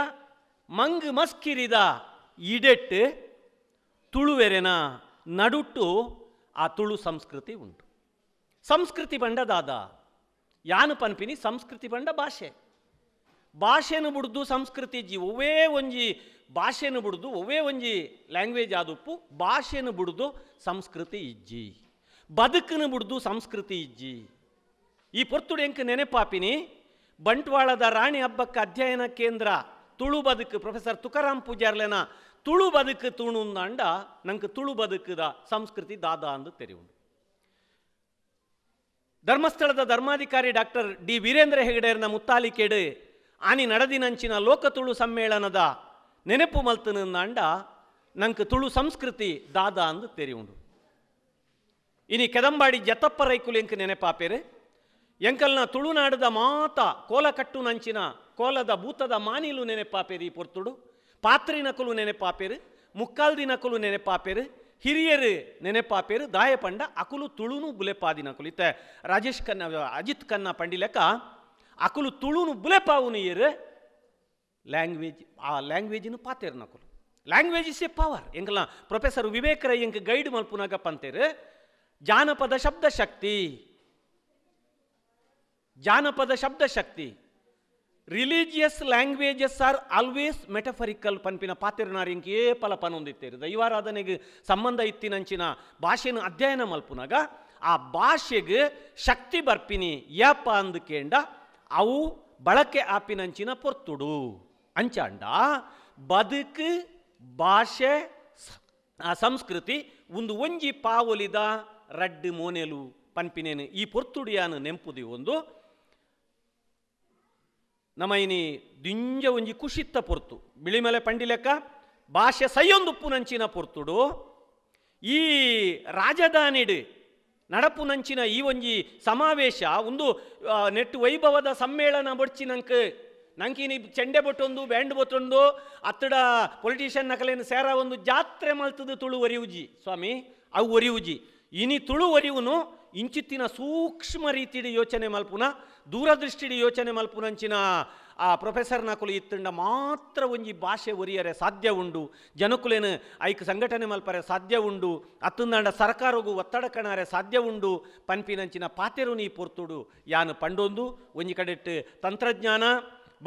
ಮಂಗ್ ಮಸ್ಕಿರಿದ ಇಡೆಟ್ಟು ತುಳುವೆರೆನ ನಡುಟ್ಟು ಆ ತುಳು ಸಂಸ್ಕೃತಿ ಉಂಟು ಸಂಸ್ಕೃತಿ ಬಂಡದಾದ ಯಾನು ಪನ್ಪಿನಿ ಸಂಸ್ಕೃತಿ ಬಂಡ ಭಾಷೆ ಭಾಷೆನು ಬುಡ್ದು ಸಂಸ್ಕೃತಿ ಜಿ ಒವೇ ಒಂಜಿ ಭಾಷೆನು ಬುಡ್ದು ಒವೇ ಒಂಜಿ ಲ್ಯಾಂಗ್ವೇಜ್ ಆದಪ್ಪು ಭಾಷೆನು ಬುಡ್ದು ಸಂಸ್ಕೃತಿ ಇಜ್ಜಿ ಬದುಕನ್ನು ಬುಡ್ದು ಸಂಸ್ಕೃತಿ ಇಜ್ಜಿ ಈ ಪೊರ್ತುಡು ಎಂಕ್ ನೆನೆಪಾಪಿನಿ ಬಂಟ್ವಾಳದ ರಾಣಿ ಹಬ್ಬಕ್ಕೆ ಅಧ್ಯಯನ ಕೇಂದ್ರ ತುಳು ಬದುಕು ಪ್ರೊಫೆಸರ್ ತುಕಾರಾಮ್ ಪೂಜಾರ್ಲೆನ ತುಳು ಬದುಕು ದಾಂಡ ನಂಗೆ ತುಳು ಬದುಕದ ಸಂಸ್ಕೃತಿ ದಾದಾ ಅಂದು ತೆರೆಯು ಧರ್ಮಸ್ಥಳದ ಧರ್ಮಾಧಿಕಾರಿ ಡಾಕ್ಟರ್ ಡಿ ವೀರೇಂದ್ರ ಹೆಗಡೆಯರ್ನ ಮುತ್ತಾಲಿಕೆಡು ಆನಿ ನಡದಿನಂಚಿನ ಲೋಕ ತುಳು ಸಮ್ಮೇಳನದ ನೆನಪು ಮಲ್ತನಂದಾಂಡ ನಂಗೆ ತುಳು ಸಂಸ್ಕೃತಿ ದಾದಾ ಅಂದು ತೆರೆಯು ಇನಿ ಕೆದಂಬಾಡಿ ಜತಪ್ಪ ರೈಕುಲೆಂಕ್ ನೆನಪಾಪೇರೆ ಎಂಕಲ್ನ ತುಳುನಾಡದ ಮಾತ ಕೋಲಕಟ್ಟು ನಂಚಿನ ಕೋಲದ ಭೂತದ ಮಾನಿಲು ಈ ಪೊರ್ತುಡು ಪಾತ್ರಿನಕುಲು ನೆನೆಪಾಪೇರು ನಕಲು ನೆನೆಪಾಪೇರು ಹಿರಿಯರು ನೆನೆಪಾಪೇರು ದಾಯಪಂಡ ಅಕುಲು ತುಳುನು ಬುಲೆಪಾದಿನಕುಲು ಇತ್ತೆ ರಾಜೇಶ್ ಕನ್ನ ಅಜಿತ್ ಕನ್ನ ಪಂಡಿಲೆಕ್ಕ ಅಕುಲು ತುಳುನು ಬುಲೆಪಾವುನು ಏರು ಲ್ಯಾಂಗ್ವೇಜ್ ಆ ಲ್ಯಾಂಗ್ವೇಜಿನ ನಕುಲು ಲ್ಯಾಂಗ್ವೇಜ್ ಇಸ್ ಎ ಪವರ್ ಎಂಕಲ್ನ ಪ್ರೊಫೆಸರ್ ವಿವೇಕ್ ರೈ ಎಂಕ್ ಗೈಡ್ ಮಲ್ಪುನಾಗ ಪಂತೇರು ಜಾನಪದ ಶಬ್ದ ಶಕ್ತಿ ಜಾನಪದ ಶಬ್ದಶಕ್ತಿ religious languages are always metaphorical ಪಂಪಿನ ಪಾತಿರ್ನಾರಿಂಕೇ ಫಲ ಪನೊಂದಿತ್ತೇರಿ ದೈವಾರಾಧನೆಗೆ ಸಂಬಂಧ ಇತ್ತಿನಂಚಿನ ಭಾಷೆನ ಅಧ್ಯಯನ ಮಲ್ಪುನಾಗ ಆ ಭಾಷೆಗೆ ಶಕ್ತಿ ಬರ್ಪಿನಿ ಯಪ್ಪ ಅಂದುಕೇಂಡ ಅವು ಬಳಕೆ ಆಪಿನಂಚಿನ ಪೊರ್ತುಡು ಅಂಚಾಂಡ ಬದುಕು ಭಾಷೆ ಸಂಸ್ಕೃತಿ ಒಂದು ಒಂಜಿ ಪಾವೊಲಿದ ರಡ್ಡು ಮೋನೆಲು ಪನ್ಪಿನೇನು ಈ ಪೊರ್ತುಡಿಯಾನು ನೆಂಪುದಿ ಒಂದು ನಮೈನಿ ದಿಂಜ ಒಂಜಿ ಕುಶಿತ್ತ ಪೊರ್ತು ಬಿಳಿಮಲೆ ಪಂಡಿಲೆಕ್ಕ ಭಾಷೆ ಸೈಯೊಂದುಪ್ಪು ನಂಚಿನ ಪೊರ್ತುಡು ಈ ರಾಜಧಾನಿಡು ನಡಪು ನಂಚಿನ ಈ ಒಂಜಿ ಸಮಾವೇಶ ಒಂದು ನೆಟ್ಟು ವೈಭವದ ಸಮ್ಮೇಳನ ಬೊಡ್ಚಿ ನಂಕ ನಂಕಿನಿ ಚೆಂಡೆ ಬೊಟ್ಟೊಂದು ಬ್ಯಾಂಡ್ ಬೊಟ್ಟೊಂದು ಅತ್ತಡ ಪೊಲಿಟಿಷಿಯನ್ ನಕಲೇನು ಸೇರ ಒಂದು ಜಾತ್ರೆ ಮಲ್ತದ ತುಳು ಒರಿಯುಜಿ ಸ್ವಾಮಿ ಅವು ಒರಿಯುಜಿ ಇನಿ ತುಳು ಒರಿವುನು ಇಂಚಿತ್ತಿನ ಸೂಕ್ಷ್ಮ ರೀತಿಯ ಯೋಚನೆ ಮಲ್ಪುನ ದೂರದೃಷ್ಟಿಡಿ ಯೋಚನೆ ಮಲ್ಪುನಂಚಿನ ಆ ಪ್ರೊಫೆಸರ್ ಕುಲು ಇತ್ತಂಡ ಮಾತ್ರ ಒಂಜಿ ಭಾಷೆ ಒರಿಯರೆ ಸಾಧ್ಯ ಉಂಡು ಜನಕುಲೇನು ಐಕ್ ಸಂಘಟನೆ ಮಲ್ಪರೆ ಸಾಧ್ಯ ಉಂಡು ಅತ್ತಂದಾಂಡ ಸರ್ಕಾರಗೂ ಒತ್ತಡ ಕಣಾರೆ ಸಾಧ್ಯ ಉಂಡು ಪನ್ಪಿನಂಚಿನ ಪಾತೆರು ನೀ ಪೊರ್ತುಡು ಯಾನು ಪಂಡೊಂದು ಒಂಜಿ ಕಡೆಟ್ ತಂತ್ರಜ್ಞಾನ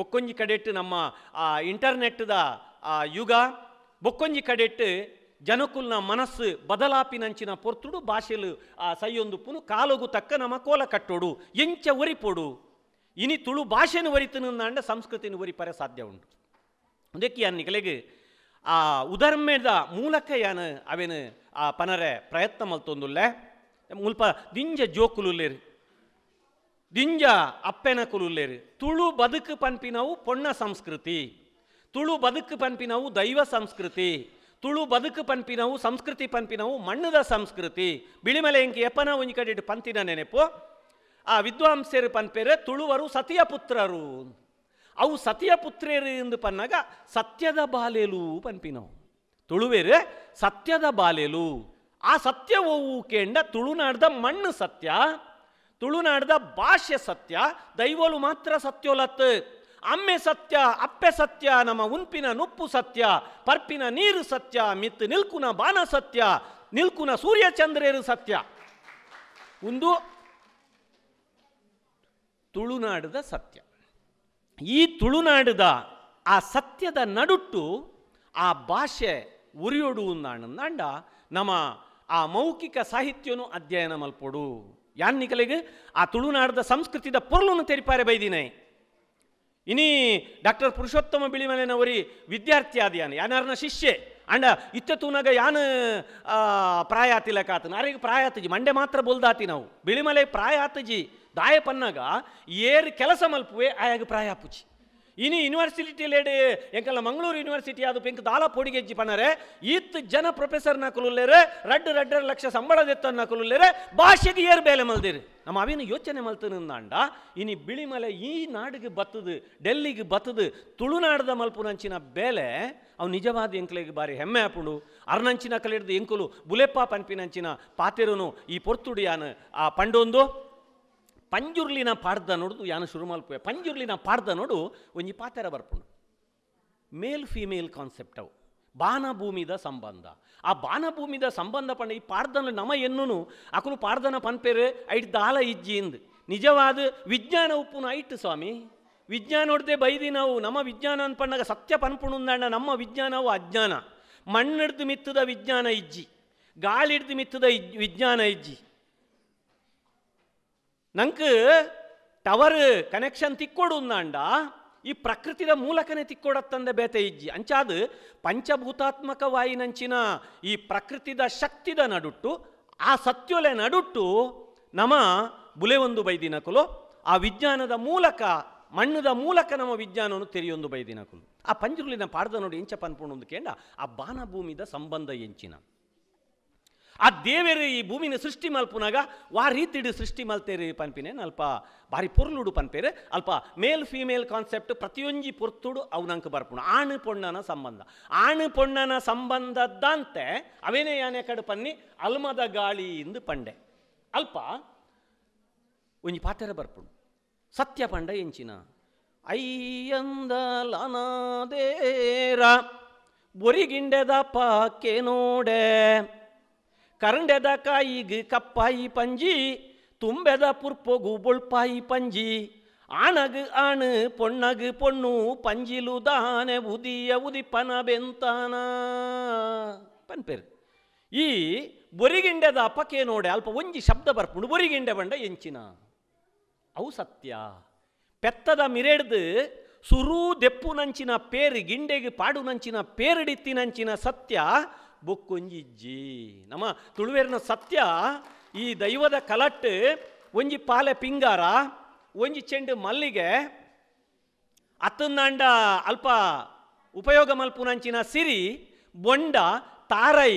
ಬೊಕ್ಕೊಂಜಿ ಕಡೆಟ್ ನಮ್ಮ ಆ ಇಂಟರ್ನೆಟ್ದ ಆ ಯುಗ ಬೊಕ್ಕೊಂಜಿ ಕಡೆಟ್ ಜನಕುಲ್ನ ಮನಸ್ಸು ಬದಲಾಪಿನಂಚಿನ ಪೊರ್ತುಡು ಭಾಷೆಲು ಆ ಸೈಯೊಂದುಪ್ಪುನು ಕಾಲೊಗು ತಕ್ಕ ನಮ ಕೋಲ ಕಟ್ಟೋಡು ಎಂಚ ಒರಿಪೋಡು ಇನಿ ತುಳು ಭಾಷೆನು ಒರಿತನು ಅಂಡ ಸಂಸ್ಕೃತಿನ ಒರಿಪರೆ ಸಾಧ್ಯ ಉಂಟು ಅದಕ್ಕೆ ಅನ್ನಿಗಳಿಗೆ ಆ ಉದರ್ಮೆದ ಮೂಲಕ ಯಾನು ಅವೇನು ಆ ಪನರೆ ಪ್ರಯತ್ನ ಮಲ್ತೊಂದುಲ್ಲ ಮುಲ್ಪ ದಿಂಜ ಜೋಕುಲುಲ್ಲೇರು ದಿಂಜ ಅಪ್ಪೆನ ಕುಲುಲ್ಲೇರು ತುಳು ಬದುಕು ಪನ್ಪಿನವು ಪೊಣ್ಣ ಸಂಸ್ಕೃತಿ ತುಳು ಬದುಕು ಪನ್ಪಿನವು ದೈವ ಸಂಸ್ಕೃತಿ ತುಳು ಬದುಕು ಪಂಪಿನವು ಸಂಸ್ಕೃತಿ ಪಂಪಿನವು ಮಣ್ಣದ ಸಂಸ್ಕೃತಿ ಬಿಳಿಮಲೆ ಎಂಕಿ ಎಪ್ಪನ ಒಂಜಿ ಕಡೆ ಪಂತಿನ ನೆನಪು ಆ ವಿದ್ವಾಂಸರು ಪನ್ಪೇರೆ ತುಳುವರು ಸತಿಯ ಪುತ್ರರು ಅವು ಸತಿಯ ಪುತ್ರೇರು ಎಂದು ಪನ್ನಾಗ ಸತ್ಯದ ಬಾಲೆಲು ಪನ್ಪಿನವು ತುಳುವೇರೆ ಸತ್ಯದ ಬಾಲೆಲು ಆ ಸತ್ಯ ಓವು ಕೇಂಡ ತುಳುನಾಡ್ದ ಮಣ್ಣು ಸತ್ಯ ತುಳುನಾಡ್ದ ಭಾಷೆ ಸತ್ಯ ದೈವಲು ಮಾತ್ರ ಸತ್ಯೋಲತ್ತು ಅಮ್ಮೆ ಸತ್ಯ ಅಪ್ಪೆ ಸತ್ಯ ನಮ್ಮ ಉನ್ಪಿನ ನುಪ್ಪು ಸತ್ಯ ಪರ್ಪಿನ ನೀರು ಸತ್ಯ ಮಿತ್ ನಿಲ್ಕುನ ಬಾನ ಸತ್ಯ ನಿಲ್ಕುನ ಸೂರ್ಯಚಂದ್ರೇರು ಸತ್ಯ ಒಂದು ತುಳುನಾಡದ ಸತ್ಯ ಈ ತುಳುನಾಡದ ಆ ಸತ್ಯದ ನಡುಟ್ಟು ಆ ಭಾಷೆ ಉರಿಯೊಡು ನಮ್ಮ ಆ ಮೌಖಿಕ ಸಾಹಿತ್ಯನು ಅಧ್ಯಯನ ಮಲ್ಪಡು ಯಾನ್ ಆ ತುಳುನಾಡದ ಸಂಸ್ಕೃತಿದ ಪೊರ್ಲನ್ನು ತೆರಿಪಾರೆ ಬೈದಿನೇ ಇನಿ ಡಾಕ್ಟರ್ ಪುರುಷೋತ್ತಮ ಬಿಳಿಮಲೆನವರಿ ವಿದ್ಯಾರ್ಥಿಯಾದಿಯಾನ ಯಾನಾರನ ಶಿಷ್ಯೆ ಅಂಡ ಇತ್ತೆ ತೂನಾಗ ಯಾನ್ ಪ್ರಾಯಾತಿಲಕ ಆತನ ಪ್ರಾಯ ಪ್ರಾಯಾತಜಿ ಮಂಡೆ ಮಾತ್ರ ಬೋಲ್ದಾತಿ ನಾವು ಬಿಳಿಮಲೆ ಪ್ರಾಯಾತಜಿ ದಾಯ ಪನ್ನಾಗ ಏರ್ ಕೆಲಸ ಮಲ್ಪುವೆ ಆಯಾಗ ಪ್ರಾಯಾಪುಜಿ ಇನಿ ಯೂನಿವರ್ಸಿಟಿ ಲೇಡಿ ಎಂಕಲ್ಲ ಮಂಗಳೂರು ಯೂನಿವರ್ಸಿಟಿ ಅದು ಪೆಂಕ್ ದಾಲ ಪೊಡಿಗೆಜ್ಜಿ ಪನರೆ ಈತ್ ಜನ ಪ್ರೊಫೆಸರ್ ನಕಲುಲ್ಲೆರೆ ರೆಡ್ ರಡ್ಡರ ಲಕ್ಷ ಸಂಬಳ ದೆತ್ತ ನಕಲುಲ್ಲೆರೆ ಭಾಷೆಗೆ ಏರ್ ಬೇಲೆ ಮಲ್ದಿರಿ ನಮ್ಮ ಅವಿನ ಯೋಚನೆ ಮಲ್ತನಂದಾಂಡ ಇನಿ ಬಿಳಿಮಲೆ ಈ ನಾಡಿಗೆ ಬತ್ತದು ಡೆಲ್ಲಿಗೆ ಬತ್ತದು ತುಳುನಾಡದ ಮಲ್ಪುನಂಚಿನ ಬೇಲೆ ಅವು ನಿಜವಾದ ಎಂಕ್ಲೆಗೆ ಬಾರಿ ಹೆಮ್ಮೆ ಹಾಪುಂಡು ಅರ್ನಂಚಿನ ಕಲಿಡ್ದು ಎಂಕುಲು ಬುಲೆಪ್ಪ ಪನ್ಪಿನಂಚಿನ ಪಾತೆರುನು ಈ ಪೊರ್ತುಡಿಯಾನ ಆ ಪಂಡೊಂದು ಪಂಜುರ್ಲಿನ ಪಾರ್ದ ನೋಡುದು ಯಾನು ಶುರು ಮಲ್ಪುವೆ ಪಂಜುರ್ಲಿನ ಪಾರ್ದ ನೋಡು ಒಂಜಿ ಪಾತೆರ ಬರ್ಪುಂಡು ಮೇಲ್ ಫೀಮೇಲ್ ಕಾನ್ಸೆಪ್ಟ್ ಅವು ಬಾನಭೂಮಿದ ಸಂಬಂಧ ಆ ಬಾನಭೂಮಿದ ಸಂಬಂಧ ಪಂಡ ಈ ಪಾರ್ದನ ನಮ ಎನ್ನುನು ಅಕಲು ಪಾರ್ದನ ಪನ್ಪೇರೆ ಐಟ್ ದಾಲ ಇಂದ್ ನಿಜವಾದ ವಿಜ್ಞಾನ ಉಪ್ಪುನ ಐಟ್ ಸ್ವಾಮಿ ವಿಜ್ಞಾನ ಹೊಡೆದೆ ಬೈದಿ ನಾವು ನಮ್ಮ ವಿಜ್ಞಾನ ಅನ್ಪಣ್ಣಾಗ ಸತ್ಯ ಪನ್ಪುಣುಂದಣ್ಣ ನಮ್ಮ ವಿಜ್ಞಾನವು ಅಜ್ಞಾನ ಮಣ್ಣಿಡ್ದು ಮಿತ್ತದ ವಿಜ್ಞಾನ ಇಜ್ಜಿ ಗಾಳಿಡ್ದು ಮಿತ್ತದ ವಿಜ್ಞಾನ ಇಜ್ಜಿ ನಂಗೆ ಟವರ್ ಕನೆಕ್ಷನ್ ತಿಕ್ಕೋಡು ಉಂದಾಂಡ ಈ ಪ್ರಕೃತಿದ ಮೂಲಕನೇ ತಿಕ್ಕೋಡತ್ತಂದೆ ಬೇತೆ ಇಜ್ಜಿ ಅಂಚಾದ ಪಂಚಭೂತಾತ್ಮಕವಾಯಿನಂಚಿನ ಈ ಪ್ರಕೃತಿದ ಶಕ್ತಿದ ನಡುಟ್ಟು ಆ ಸತ್ಯೊಲೆ ನಡುಟ್ಟು ನಮ ಬುಲೆ ಒಂದು ಬೈದಿನಕುಲು ಆ ವಿಜ್ಞಾನದ ಮೂಲಕ ಮಣ್ಣದ ಮೂಲಕ ನಮ್ಮ ವಿಜ್ಞಾನವನ್ನು ತೆರೆಯೊಂದು ಬೈದಿನಕುಲು ಆ ಪಂಜುರುಲಿನ ಪಾಡ್ದ ನೋಡಿ ಎಂಚ ಪನ್ಪುಂಡು ಒಂದು ಕೇಂಡ ಆ ಬಾನಭೂಮಿದ ಸಂಬಂಧ ಎಂಚಿನ ಆ ದೇವೇರಿ ಈ ಭೂಮಿನ ಸೃಷ್ಟಿ ಮಲ್ಪುನಾಗ ವಾ ರೀತಿಡು ಸೃಷ್ಟಿ ಮಲ್ತೇರಿ ಪನ್ಪಿನೇನು ಅಲ್ಪ ಬಾರಿ ಪೊರ್ಲುಡು ಪನ್ಪೇರೆ ಅಲ್ಪ ಮೇಲ್ ಫೀಮೇಲ್ ಕಾನ್ಸೆಪ್ಟ್ ಪ್ರತಿಯೊಂಜಿ ಪೊರ್ತುಡು ಅವನಂಕ ಬರ್ಪುಣ ಆಣು ಪೊಣ್ಣನ ಸಂಬಂಧ ಆಣು ಪೊಣ್ಣನ ಸಂಬಂಧದಂತೆ ಅವೇನೇ ಯಾನೆ ಕಡೆ ಪನ್ನಿ ಅಲ್ಮದ ಗಾಳಿ ಇಂದು ಪಂಡೆ ಅಲ್ಪ ಒಂಜಿ ಪಾತೆರ ಬರ್ಪಣ ಸತ್ಯ ಪಂಡ ಎಂಚಿನ ಐಯಂದಲನದೇರ ಬೊರಿಗಿಂಡೆದ ಪಾಕೆ ನೋಡೆ ಕರಂಡೆದ ಕಾಯಿಗೆ ಕಪ್ಪಾಯಿ ಪಂಜಿ ತುಂಬೆದ ಪುರ್ಪೊಗು ಬೊಳ್ಪಾಯಿ ಪಂಜಿ ಆಣಗು ಆಣು ಪೊಣ್ಣಗು ಪೊಣ್ಣು ಪಂಜಿಲು ದಾನೆ ಉದಿಯ ಉದಿಪನ ಬೆಂತಾನ ಪನ್ಪೇರು ಈ ಬೊರಿಗಿಂಡೆದ ಅಪಕೆ ನೋಡೆ ಅಲ್ಪ ಒಂಜಿ ಶಬ್ದ ಬರ್ಪುಂಡು ಬೊರಿಗಿಂಡೆ ಬಂಡ ಎಂಚಿನ ಅವು ಸತ್ಯ ಪೆತ್ತದ ಮಿರೆಡ್ದು ಸುರೂ ದೆಪ್ಪು ನಂಚಿನ ಪೇರು ಗಿಂಡೆಗೆ ಪಾಡು ನಂಚಿನ ಪೇರಿಡಿತ್ತಿ ನಂಚಿನ ಸತ್ಯ ಬುಕ್ಕೊಂಜಿಜ್ಜಿ ನಮ್ಮ ತುಳುವೇರಿನ ಸತ್ಯ ಈ ದೈವದ ಕಲಟ್ ಒಂಜಿ ಪಾಲೆ ಪಿಂಗಾರ ಒಂಜಿ ಚೆಂಡು ಮಲ್ಲಿಗೆ ಅತ್ತಂದಾಂಡ ಅಲ್ಪ ಉಪಯೋಗ ಮಲ್ಪುನಂಚಿನ ಸಿರಿ ಬೊಂಡ ತಾರೈ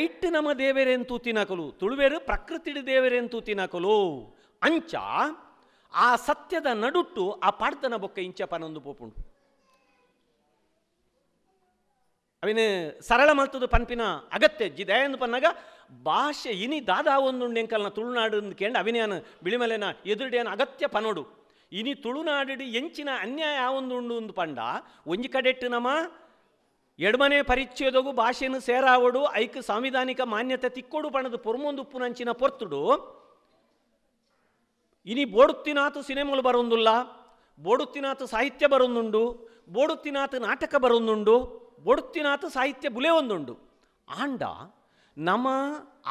ಐಟ್ ನಮ್ಮ ದೇವರೆಂತೂ ತಿನ್ನಕಲು ತುಳುವೇರು ಪ್ರಕೃತಿ ದೇವರೆಂತೂ ತಿನ್ನಕಲು ಅಂಚ ಆ ಸತ್ಯದ ನಡುಟ್ಟು ಆ ಪಾಡ್ತನ ಬೊಕ್ಕ ಇಂಚ ಪನೊಂದು ಪೋಪುಂಡು ಅವಿನ ಸರಳ ಮಲ್ತದ ಪನ್ಪಿನ ಅಗತ್ಯ ಜಿ ದಯಂದ ಭಾಷೆ ಇನಿ ದಾದಾ ಎಂಕಲ್ನ ತುಳುನಾಡು ಕೇಂದ್ರ ಅವಿನೇನು ಬಿಳಿಮಲೆನ ಎದುರುಡೇನು ಅಗತ್ಯ ಪನೋಡು ಇನಿ ತುಳುನಾಡು ಎಂಚಿನ ಅನ್ಯಾಯ ಆ ಒಂದು ಪಂಡ ಒಂಜಿ ಕಡೆಟ್ಟು ನಮ ಎಡಮನೆ ಪರಿಚಯದಗೂ ಭಾಷೆಯನ್ನು ಸೇರಾವಡು ಐಕ್ ಸಾಂವಿಧಾನಿಕ ಮಾನ್ಯತೆ ತಿಕ್ಕೋಡು ಪಣದ ಉಪ್ಪುನಂಚಿನ ಪೊರ್ತುಡು ಇನಿ ಬೋಡುತ್ತಿನಾತು ಸಿನಿಮಾಗಳು ಬರೊಂದುಲ್ಲ ಬೋಡುತ್ತಿನಾತು ಸಾಹಿತ್ಯ ಬರೊಂದುಂಡು ಬೋಡುತ್ತಿನಾತು ನಾಟಕ ಬರೊಂದುಂಡು ಒಡ್ತಿನಾತ ಸಾಹಿತ್ಯ ಬುಲೆ ಒಂದುಂಡು ಆಂಡ ನಮ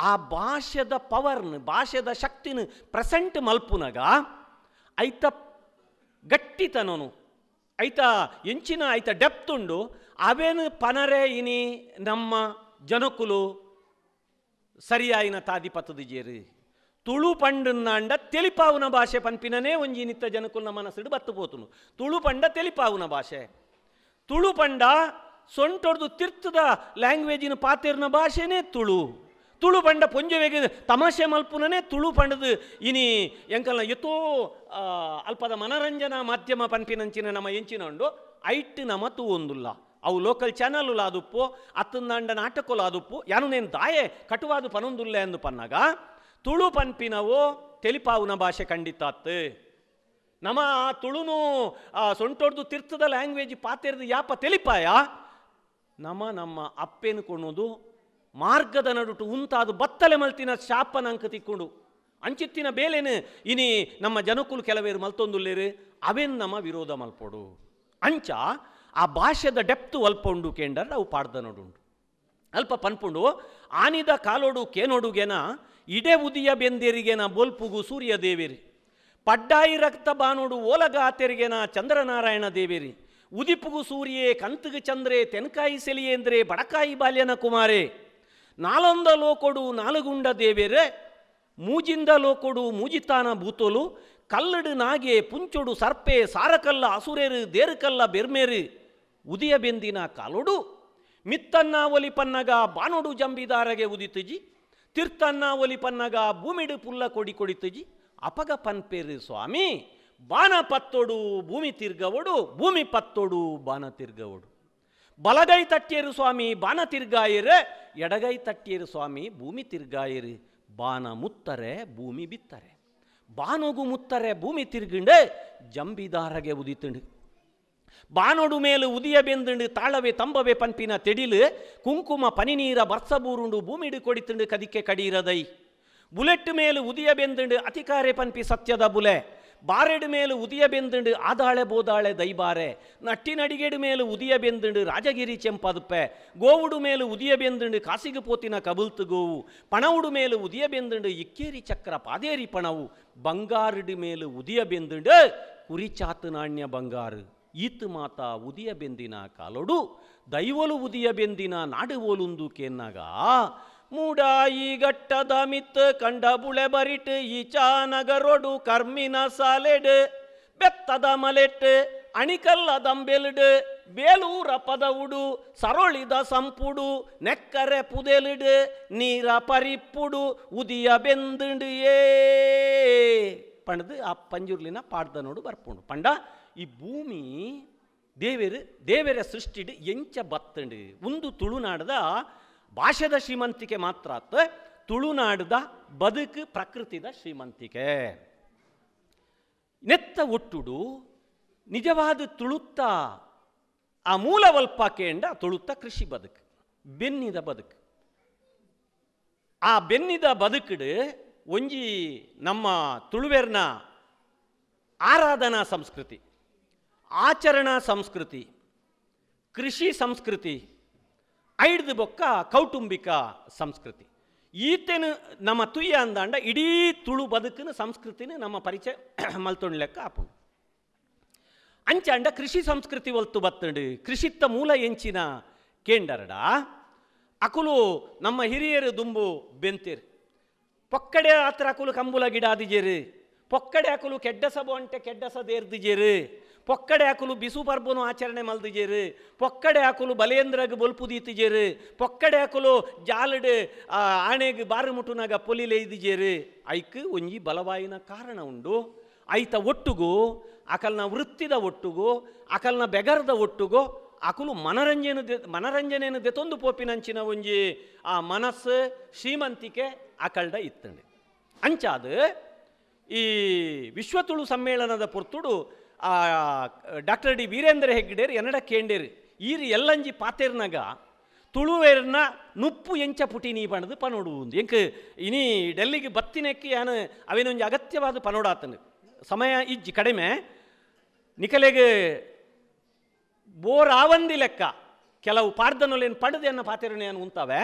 ಆ ಭಾಷೆದ ಪವರ್ನ್ ಭಾಷೆದ ಶಕ್ತಿನ ಪ್ರೆಸೆಂಟ್ ಮಲ್ಪುನಗ ಐತ ಗಟ್ಟಿತನನು ಐತ ಎಂಚಿನ ಐತ ಡೆಪ್ತ್ ಉಂಡು ಅವೇನು ಪನರೆ ಇನಿ ನಮ್ಮ ಜನಕುಲು ಸರಿಯಾಯಿನ ತಾದಿ ಜೇರಿ ತುಳು ಪಂಡನ್ನಾಂಡ ತೆಲಿಪಾವುನ ಭಾಷೆ ಪನ್ಪಿನನೆ ಒಂಜಿ ನಿತ್ತ ಜನಕುಲ್ನ ಮನಸ್ಸಿಡು ಬತ್ತು ಪೋತುನು ತುಳು ಪಂಡ ತೆಲಿಪಾವುನ ಭಾಷೆ ತುಳು ಪಂಡ ಸೊಂಟೊಡ್ದು ತಿರ್ತದ ಲ್ಯಾಂಗ್ವೇಜಿನ ಪಾತೆರ್ನ ಭಾಷೆನೇ ತುಳು ತುಳು ಪಂಡ ಪೊಂಜವೆಗೆ ತಮಾಷೆ ಮಲ್ಪುನೇ ತುಳು ಪಂಡದು ಇನಿ ಎಂಕಲ್ನ ಎತ್ತೋ ಅಲ್ಪದ ಮನರಂಜನಾ ಮಾಧ್ಯಮ ಪನ್ಪಿನಂಚಿನ ನಮ್ಮ ಉಂಡು ಐಟ್ ನಮ ತೂವೊಂದುಲ್ಲ ಅವು ಲೋಕಲ್ ಚಾನಲ್ ಲಾದುಪ್ಪು ಅತ್ತಂದಾಂಡ ನಾಟಕ ಲಾದುಪ್ಪು ಯಾನು ನೇನು ದಾಯೆ ಕಟುವಾದ ಪನೊಂದುಲ್ಲ ಎಂದು ಪನ್ನಾಗ ತುಳು ಪನ್ಪಿನವು ತೆಲಿಪಾವುನ ಭಾಷೆ ಖಂಡಿತಾತ್ ನಮ್ಮ ತುಳುನು ಸೊಂಟೊಡ್ದು ತಿರ್ತದ ಲ್ಯಾಂಗ್ವೇಜ್ ಪಾತೆರ್ದು ಯಾಪ ತೆಲಿಪಾಯ ನಮ ನಮ್ಮ ಅಪ್ಪೇನು ಕೊಣೋದು ಮಾರ್ಗದ ನಡುಟು ಉಂತಾದು ಬತ್ತಲೆ ಮಲ್ತಿನ ಶಾಪನ ಅಂಕ ತಿಕ್ಕೊಂಡು ಅಂಚಿತ್ತಿನ ಬೇಲೆನೆ ಇನಿ ನಮ್ಮ ಜನಕುಲು ಕೆಲವೇರು ಮಲ್ತೊಂದುಲ್ಲೇರು ಅವೆನ್ ನಮ್ಮ ವಿರೋಧ ಮಲ್ಪೋಡು ಅಂಚ ಆ ಭಾಷೆದ ಡೆಪ್ತು ಒಲ್ಪೊಂಡು ಕೇಂಡರ್ ಅವು ಪಾಡ್ದ ನೋಡುಂಡು ಅಲ್ಪ ಪನ್ಪುಂಡು ಆನಿದ ಕಾಲೋಡು ಕೇನೋಡುಗೆನ ಇಡೆ ಉದಿಯ ಬೆಂದೇರಿಗೆನ ಬೋಲ್ಪುಗು ಸೂರ್ಯ ದೇವೇರಿ ಪಡ್ಡಾಯಿ ರಕ್ತ ಬಾನುಡು ಓಲಗಾತೆರಿಗೆನ ಚಂದ್ರನಾರಾಯಣ ದೇವೇರಿ ಉದಿಪುಗು ಸೂರ್ಯೇ ಕಂತುಗು ಚಂದ್ರೆ ತೆನಕಾಯಿ ಸೆಲಿಯೇಂದ್ರೆ ಬಡಕಾಯಿ ಬಾಲ್ಯನ ಕುಮಾರೇ ನಾಲೊಂದ ಲೋಕೊಡು ನಾಲುಗುಂಡ ದೇವೇರೆ ಮೂಜಿಂದ ಲೋಕೊಡು ಮೂಜಿತಾನ ಭೂತೋಲು ಕಲ್ಲಡು ನಾಗೆ ಪುಂಚೊಡು ಸರ್ಪೆ ಸಾರಕಲ್ಲ ಅಸುರೇರು ಕಲ್ಲ ಬೆರ್ಮೇರು ಉದಿಯ ಬೆಂದಿನ ಕಾಲೊಡು ಮಿತ್ತನ್ನ ಒಲಿಪನ್ನಗ ಬಾನೊಡು ಜಂಬಿದಾರಗೆ ಉದಿತುಜಿ ತಿರ್ತನ್ನ ಒಲಿಪನ್ನಗ ಭೂಮಿಡು ಪುಲ್ಲ ಕೊಡಿ ಕೊಡಿತುಜಿ ಅಪಗ ಪನ್ಪೇರು ಸ್ವಾಮಿ ಬಾನ ಪತ್ತೊಡು ಭೂಮಿ ತಿರ್ಗವಡು ಭೂಮಿ ಪತ್ತೊಡು ಬಾನ ತಿರ್ಗವಡು ಬಲಗೈ ತಟ್ಟಿಯರು ಸ್ವಾಮಿ ಬಾನ ತಿರ್ಗಾಯಿರೆ ಎಡಗೈ ತಟ್ಟಿಯರು ಸ್ವಾಮಿ ಭೂಮಿ ತಿರ್ಗಾಯಿರಿ ಬಾನ ಮುತ್ತರೆ ಭೂಮಿ ಬಿತ್ತರೆ ಬಾನೊಗು ಮುತ್ತರೆ ಭೂಮಿ ತಿರ್ಗಿಂಡೆ ಜಂಬಿದಾರಗೆ ತಿಂಡು ಬಾನೊಡು ಮೇಲು ಉದಿಯ ಬೆಂದುಂಡು ತಾಳವೆ ತಂಬವೆ ಪಂಪಿನ ತೆಡಿಲು ಕುಂಕುಮ ಪನಿ ಪನಿನೀರ ಬರ್ಸಬೂರುಂಡು ಭೂಮಿಡು ಕೊಡಿತಿಂಡು ಕದಿಕೆ ಕಡೀರದೈ ಬುಲೆಟ್ ಮೇಲು ಉದಿಯ ಬೆಂದುಂಡು ಅತಿಕಾರೆ ಪಂಪಿ ಸತ್ಯದ ಬುಲೆ ಬಾರೆಡು ಮೇಲೆ ಉದಿಯ ಬೆಂದಂಡು ಆದಾಳೆ ಬೋದಾಳೆ ದೈಬಾರೆ ನಟ್ಟಿ ನಡಿಗೆಡು ಮೇಲೆ ಉದಿಯ ಬೆಂದುಂಡು ರಾಜಗಿರಿ ಚೆಂಪದುಪ್ಪೆ ಗೋವುಡು ಮೇಲೆ ಉದಿಯ ಬೆಂದಂಡು ಕಾಸಿಗೆ ಪೋತಿನ ಕಬುಲ್ತು ಗೋವು ಪಣವುಡು ಮೇಲೆ ಉದಿಯ ಬೆಂದಂಡು ಇಕ್ಕೇರಿ ಚಕ್ರ ಪಾದೇರಿ ಪಣವು ಬಂಗಾರಡು ಮೇಲೆ ಉದಿಯ ಉರಿ ಕುರಿಚಾತು ನಾಣ್ಯ ಬಂಗಾರು ಈತು ಮಾತಾ ಉದಿಯ ಬೆಂದಿನ ಕಾಲೊಡು ದೈವಲು ಉದಿಯ ಬೆಂದಿನ ನಾಡು ಓಲುಂದು ಕೇಂದಾಗ ಮೂಡಾಯಿ ಗಟ್ಟದ ಮಿತ್ ಕಂಡ ಬುಳೆ ಬರಿಟ್ ಈಚಾನಗರೊಡು ಕರ್ಮಿನ ಸಾಲೆಡ್ ಬೆತ್ತದ ಮಲೆಟ್ ಅಣಿಕಲ್ಲ ದಂಬೆಲಿಡು ಬೇಲೂರ ಪದವುಡು ಸರೊಳಿದ ಸಂಪುಡು ನೆಕ್ಕರೆ ಪುದೆಲಿಡು ನೀರ ಪರಿಪ್ಪುಡು ಉದಿಯ ಏ ಪಣದು ಆ ಪಂಜುರ್ಲಿನ ನೋಡು ಬರ್ಪುಂಡು ಪಂಡ ಈ ಭೂಮಿ ದೇವರು ದೇವೇರ ಸೃಷ್ಟಿಡು ಎಂಚ ಬತ್ತಂಡು ಒಂದು ತುಳುನಾಡದ ಭಾಷೆದ ಶ್ರೀಮಂತಿಕೆ ಮಾತ್ರ ತುಳುನಾಡದ ತುಳುನಾಡುದ ಬದುಕು ಪ್ರಕೃತಿದ ಶ್ರೀಮಂತಿಕೆ ನೆತ್ತ ಒಟ್ಟುಡು ನಿಜವಾದ ತುಳುತ್ತ ಆ ಮೂಲವಲ್ಪ ತುಳುತ್ತ ಕೃಷಿ ಬದುಕು ಬೆನ್ನಿದ ಬದುಕು ಆ ಬೆನ್ನಿದ ಬದುಕಿಡು ಒಂಜಿ ನಮ್ಮ ತುಳುವೆರ್ನ ಆರಾಧನಾ ಸಂಸ್ಕೃತಿ ಆಚರಣಾ ಸಂಸ್ಕೃತಿ ಕೃಷಿ ಸಂಸ್ಕೃತಿ ಐಡ್ದು ಬೊಕ್ಕ ಕೌಟುಂಬಿಕ ಸಂಸ್ಕೃತಿ ಈತನ ನಮ್ಮ ತುಯ್ಯ ಅಂದಾಂಡ ಇಡೀ ತುಳು ಬದುಕಿನ ಸಂಸ್ಕೃತಿನ ನಮ್ಮ ಪರಿಚಯ (clears throat) ಮಲ್ತೊಂಡ್ ಲೆಕ್ಕ ಆಪುಂಡು ಅಂಚಾಂಡ ಕೃಷಿ ಸಂಸ್ಕೃತಿ ಒಲ್ತು ಬತ್ತಂಡು ಕೃಷಿತ್ತ ಮೂಲ ಎಂಚಿನ ಕೇಂಡರಡ ಅಕುಲು ನಮ್ಮ ಹಿರಿಯರು ದುಂಬು ಬೆಂತೀರಿ ಪೊಕ್ಕಡೆ ಆತ್ರ ಅಕುಲು ಕಂಬುಲ ಗಿಡ ಪೊಕ್ಕಡೆ ಅಕುಲು ಕೆಡ್ಡಸ ಬೊಂಟೆ ಕೆಡ್ಡಸ ದೇರ್ದಿಜೇರು ಪೊಕ್ಕಡೆ ಹಾಕಲು ಬಿಸು ಪರ್ಬನು ಆಚರಣೆ ಮಲ್ದಿಜೇರು ಪೊಕ್ಕಡೆ ಹಾಕಲು ಬೊಲ್ಪು ದೀತಿಜೇರು ಪೊಕ್ಕಡೆ ಹಾಕಲು ಜಾಲಡ್ ಆಣೆಗ್ ಬಾರು ಮುಟುನಾಗ ಪೊಲಿಲೇದಿಜೇರು ಐಕ್ ಒಂಜಿ ಬಲವಾಯಿನ ಕಾರಣ ಉಂಡು ಐತ ಒಟ್ಟುಗೂ ಅಕಲ್ನ ವೃತ್ತಿದ ಒಟ್ಟುಗೂ ಅಕಲ್ನ ಬೆಗರದ ಒಟ್ಟುಗೋ ಅಕಲು ಮನರಂಜನೆ ಮನರಂಜನೆಯನ್ನು ದೆತೊಂದು ಪೋಪಿನಂಚಿನ ಒಂಜಿ ಆ ಮನಸ್ಸು ಶ್ರೀಮಂತಿಕೆ ಅಕಲ್ಡ ಇತ್ತಂಡೆ ಅಂಚಾದ ಈ ವಿಶ್ವ ತುಳು ಸಮ್ಮೇಳನದ ಪೊರ್ತುಡು ಡಾಕ್ಟರ್ ಡಿ ವೀರೇಂದ್ರ ಹೆಗ್ಡೆರ್ ಎನ್ನಡ ಕೇಂಡೇರ್ ಈರ್ ಎಲ್ಲಂಜಿ ಪಾತೇರ್ನಾಗ ತುಳುವೇರ್ನ ನುಪ್ಪು ಎಂಚ ಪುಟಿ ನೀ ಬಣದು ಪನೋಡು ಉಂದು ಎಂಕ್ ಇನಿ ಡೆಲ್ಲಿಗೆ ಬತ್ತಿನಕ್ಕೆ ಏನು ಅವೇನೊಂದು ಅಗತ್ಯವಾದ ಪನೋಡಾತನು ಸಮಯ ಇಜ್ಜಿ ಕಡಿಮೆ ನಿಖಲೆಗೆ ಆವಂದಿ ಲೆಕ್ಕ ಕೆಲವು ಪಾರ್ಧನೊಲೇನು ಪಡೆದು ಅನ್ನೋ ಪಾತಿರಣೆಯನ್ನು ಉಂತಾವೆ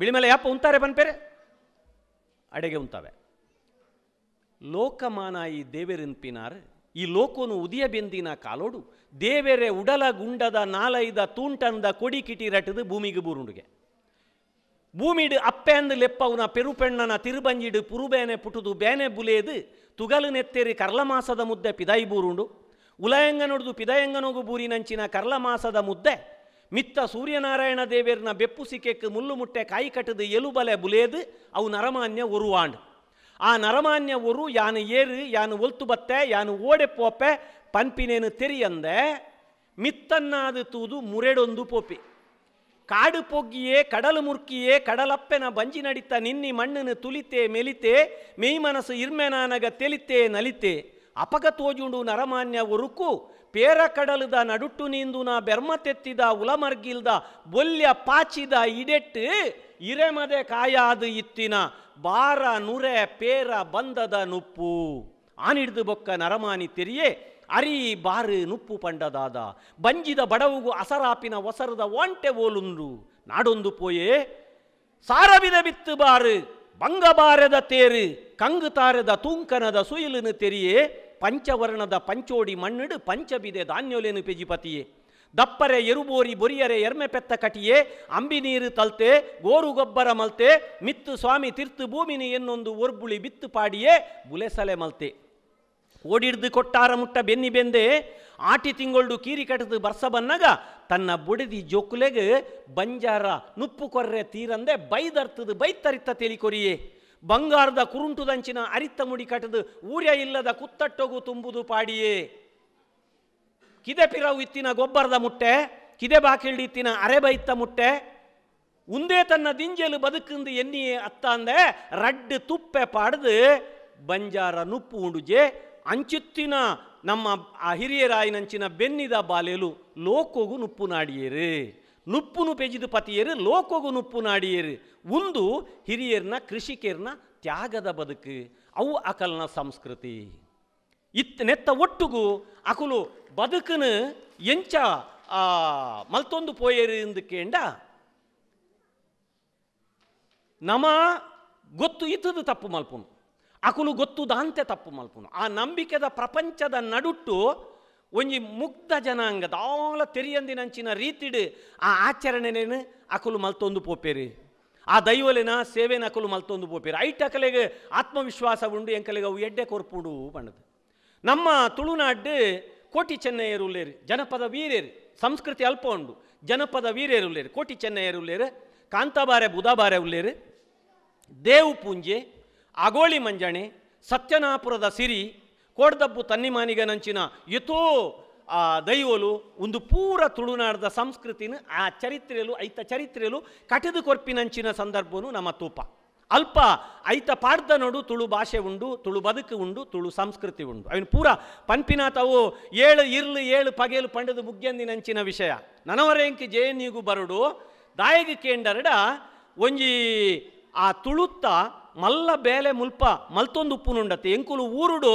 ಬಿಳಿಮೆಲೆ ಯಾಪ ಉಂತಾರೆ ಬನ್ಪೇರೆ ಅಡೆಗೆ ಉಂತಾವೆ ಲೋಕಮಾನ ಈ ದೇವೇರಿನ್ ಪಿನಾರ್ ಈ ಲೋಕೋನು ಬೆಂದಿನ ಕಾಲೋಡು ದೇವೆರೆ ಉಡಲ ಗುಂಡದ ನಾಲೈದ ತೂಂಟಂದ ಕೊಡಿ ಕಿಟಿ ರಟದು ಭೂಮಿಗೆ ಬೂರುಂಡುಗೆ ಭೂಮಿಡು ಅಪ್ಪೆಂದು ಲೆಪ್ಪವುನ ಪೆರುಪೆಣ್ಣನ ತಿರುಬಂಜಿಡು ಪುರುಬೇನೆ ಪುಟುದು ಬೇನೆ ಬುಲೇದು ತುಗಲು ನೆತ್ತೆರಿ ಕರ್ಲಮಾಸದ ಮುದ್ದೆ ಪಿದಾಯಿ ಬೂರುಂಡು ಉಲಯಂಗನೊಡ್ದು ಪಿದಯಂಗನೊಗು ಬೂರಿನಂಚಿನ ಕರ್ಲಮಾಸದ ಮುದ್ದೆ ಮಿತ್ತ ಸೂರ್ಯನಾರಾಯಣ ದೇವೇರ್ನ ಸಿಕ್ಕೆಕ್ಕೆ ಮುಲ್ಲು ಮುಟ್ಟೆ ಕಾಯಿ ಕಟ್ಟದು ಎಲುಬಲೆ ಬುಲೇದು ಅವು ನರಮಾನ್ಯ ಉರುವಾಂಡ್ ಆ ನರಮಾನ್ಯವರು ಯಾನು ಏರು ಯಾನು ಒಲ್ತು ಬತ್ತೆ ಯಾನು ಓಡೆ ಪೋಪೆ ಪಂಪಿನೇನು ತೆರಿ ಮಿತ್ತನ್ನಾದ ತೂದು ಮುರೆಡೊಂದು ಮುರೆಡೊಂದು ಕಾಡು ಪೊಗ್ಗಿಯೇ ಕಡಲು ಮುರ್ಕಿಯೇ ಕಡಲಪ್ಪೆನ ಬಂಜಿ ನಡಿತ ನಿನ್ನಿ ಮಣ್ಣನ್ನು ತುಲಿತೆ ಮೆಲಿತೆ ಮೇಯ್ ಮನಸ್ಸು ಇರ್ಮೆನಾನಗ ತೆಲಿತೆ ನಲಿತೆ ಅಪಗ ತೋಜುಂಡು ನರಮಾನ್ಯ ಉರುಕು ಪೇರ ಕಡಲದ ನಡುಟ್ಟು ನೀಂದು ನಾ ಬೆರ್ಮ ತೆತ್ತಿದ ಉಲಮರ್ಗಿಲ್ದ ಬೊಲ್ಯ ಪಾಚಿದ ಇಡೆಟ್ಟು ಇರೆಮದೆ ಕಾಯಾದು ಇತ್ತಿನ ಬಾರ ನುರೆ ಪೇರ ಬಂದದ ನುಪ್ಪು ಆನಿಡ್ದು ಬೊಕ್ಕ ನರಮಾನಿ ತೆರಿಯೇ ಅರಿ ಬಾರು ನುಪ್ಪು ಪಂಡದಾದ ಬಂಜಿದ ಬಡವುಗು ಅಸರಾಪಿನ ಒಸರದ ಒಂಟೆ ಓಲುಂಡು ನಾಡೊಂದು ಪೋಯೇ ಸಾರವಿದ ಬಿತ್ತು ಬಾರು ಬಂಗಬಾರದ ತೇರು ತಾರದ ತೂಂಕನದ ಸುಯಿಲನು ತೆರಿಯೇ ಪಂಚವರ್ಣದ ಪಂಚೋಡಿ ಮಣ್ಣಿಡು ಪಂಚಬಿದೆ ಧಾನ್ಯೋಲೆನು ಪೆಜಿಪತಿಯೇ ದಪ್ಪರೆ ಎರುಬೋರಿ ಬೊರಿಯರೆ ಎರ್ಮೆ ಪೆತ್ತ ಕಟಿಯೇ ಅಂಬಿ ನೀರು ತಲ್ತೆ ಗೋರು ಗೊಬ್ಬರ ಮಲ್ತೆ ಮಿತ್ತು ಸ್ವಾಮಿ ತಿರ್ತು ಭೂಮಿನಿ ಎನ್ನೊಂದು ಒರ್ಬುಳಿ ಬಿತ್ತು ಪಾಡಿಯೇ ಬುಲೆಸಲೆ ಮಲ್ತೆ ಓಡಿಡ್ದು ಕೊಟ್ಟಾರ ಮುಟ್ಟ ಬೆನ್ನಿ ಬೆಂದೆ ಆಟಿ ತಿಂಗಳು ಕೀರಿ ಕಟದು ಬರ್ಸ ಬನ್ನಗ ತನ್ನ ಬುಡದಿ ಜೋಕುಲೆಗೆ ಬಂಜಾರ ನುಪ್ಪು ಕೊರ್ರೆ ತೀರಂದೆ ಬೈದರ್ತದು ಬೈತರಿತ ತೆಲಿಕೊರಿಯೇ ಬಂಗಾರದ ಕುರುಂಟುದಂಚಿನ ಅರಿತ ಮುಡಿ ಕಟದು ಊರ್ಯ ಇಲ್ಲದ ಕುತ್ತಟ್ಟೊಗು ತುಂಬುದು ಪಾಡಿಯೇ ಕಿದೆ ಪಿರವು ಇತ್ತಿನ ಗೊಬ್ಬರದ ಮುಟ್ಟೆ ಕಿದೆ ಇತ್ತಿನ ಅರೆ ಬೈತ್ತ ಮುಟ್ಟೆ ಉಂದೇ ತನ್ನ ದಿಂಜಲು ಬದುಕಿಂದ ಎನ್ನಿ ಅತ್ತ ಅಂದೆ ರಡ್ಡು ತುಪ್ಪೆ ಪಾಡ್ದು ಬಂಜಾರ ನುಪ್ಪು ಉಂಡುಜೆ ಅಂಚುತ್ತಿನ ನಮ್ಮ ಆ ಹಿರಿಯರಾಯಿನಂಚಿನ ಬೆನ್ನಿದ ಬಾಲೆಲು ಲೋಕೋಗು ನುಪ್ಪು ನಾಡಿಯೇರು ನುಪ್ಪುನು ಪೆಜಿದು ಪತಿಯೇರು ಲೋಕೋಗು ನುಪ್ಪು ನಾಡಿಯೇರು ಒಂದು ಹಿರಿಯರ್ನ ಕೃಷಿಕೇರ್ನ ತ್ಯಾಗದ ಬದುಕು ಅವು ಅಕಲ್ನ ಸಂಸ್ಕೃತಿ ಇತ್ತ ನೆತ್ತ ಒಟ್ಟುಗು ಅಕುಲು ಬದುಕನ್ನು ಎಂಚ ಮಲ್ತೊಂದು ಪೋಯೇರಿಂದು ಕೇಂಡ ನಮ ಗೊತ್ತು ಇತದು ತಪ್ಪು ಮಲ್ಪುನು ಅಕುಲು ಗೊತ್ತು ದಾಂತೆ ತಪ್ಪು ಮಲ್ಪುನು ಆ ನಂಬಿಕೆದ ಪ್ರಪಂಚದ ನಡುಟ್ಟು ಒಂಜಿ ಮುಗ್ಧ ಜನಾಂಗದ ಆಲ ತೆರಿಯಂದಿನಂಚಿನ ರೀತಿಡು ಆ ಆಚರಣೆನೇನು ಅಕುಲು ಮಲ್ತೊಂದು ಪೋಪೇರಿ ಆ ದೈವಲಿನ ಸೇವೆನ ಅಕುಲು ಮಲ್ತೊಂದು ಪೋಪೇರಿ ಐಟಕಲೆಗೆ ಆತ್ಮವಿಶ್ವಾಸ ಉಂಡು ಎಂಕಲೆಗೆ ಅವು ಎಡ್ಡೆ ಕೊರ್ಪುಡು ಬಣ್ಣದು ನಮ್ಮ ತುಳುನಾಡು ಕೋಟಿ ಚೆನ್ನೈಯರು ಜನಪದ ವೀರೇರಿ ಸಂಸ್ಕೃತಿ ಅಲ್ಪ ಉಂಡು ಜನಪದ ವೀರ್ಯರು ಕೋಟಿ ಚೆನ್ನೈಯರು ಕಾಂತಬಾರೆ ಕಾಂತಾಬಾರೆ ಬುಧಾಬಾರೆ ಉಳ್ಳೇರು ದೇವು ಪೂಂಜೆ ಅಗೋಳಿ ಮಂಜಣೆ ಸತ್ಯನಾಪುರದ ಸಿರಿ ಕೋಡ್ದಬ್ಬು ತನ್ನಿಮಾನಿಗ ನಂಚಿನ ಯಥೋ ಆ ದೈವಲು ಒಂದು ಪೂರ ತುಳುನಾಡದ ಸಂಸ್ಕೃತಿನ ಆ ಚರಿತ್ರೆಯಲ್ಲೂ ಐತ ಚರಿತ್ರೆಯಲ್ಲೂ ಕಟಿದುಕೊರ್ಪಿನಂಚಿನ ಕೊರ್ಪಿನಂಚಿನ ಸಂದರ್ಭವೂ ನಮ್ಮ ತೂಪ ಅಲ್ಪ ಐತ ಪಾಡ್ದ ನೋಡು ತುಳು ಭಾಷೆ ಉಂಡು ತುಳು ಬದುಕು ಉಂಡು ತುಳು ಸಂಸ್ಕೃತಿ ಉಂಡು ಅವನು ಪೂರ ಪನ್ಪಿನ ತಾವು ಏಳು ಇರ್ಲು ಏಳು ಪಗೇಲು ಪಂಡದು ನಂಚಿನ ವಿಷಯ ನನವರೇಂಕಿ ಜೇನಿಗೂ ಬರಡು ದಾಯಗಿ ಕೇಂದರಡ ಒಂಜಿ ಆ ತುಳುತ್ತ ಮಲ್ಲ ಬೇಲೆ ಮುಲ್ಪ ಮಲ್ತೊಂದು ಉಪ್ಪು ನುಂಡತ್ತೆ ಎಂಕುಲು ಊರುಡು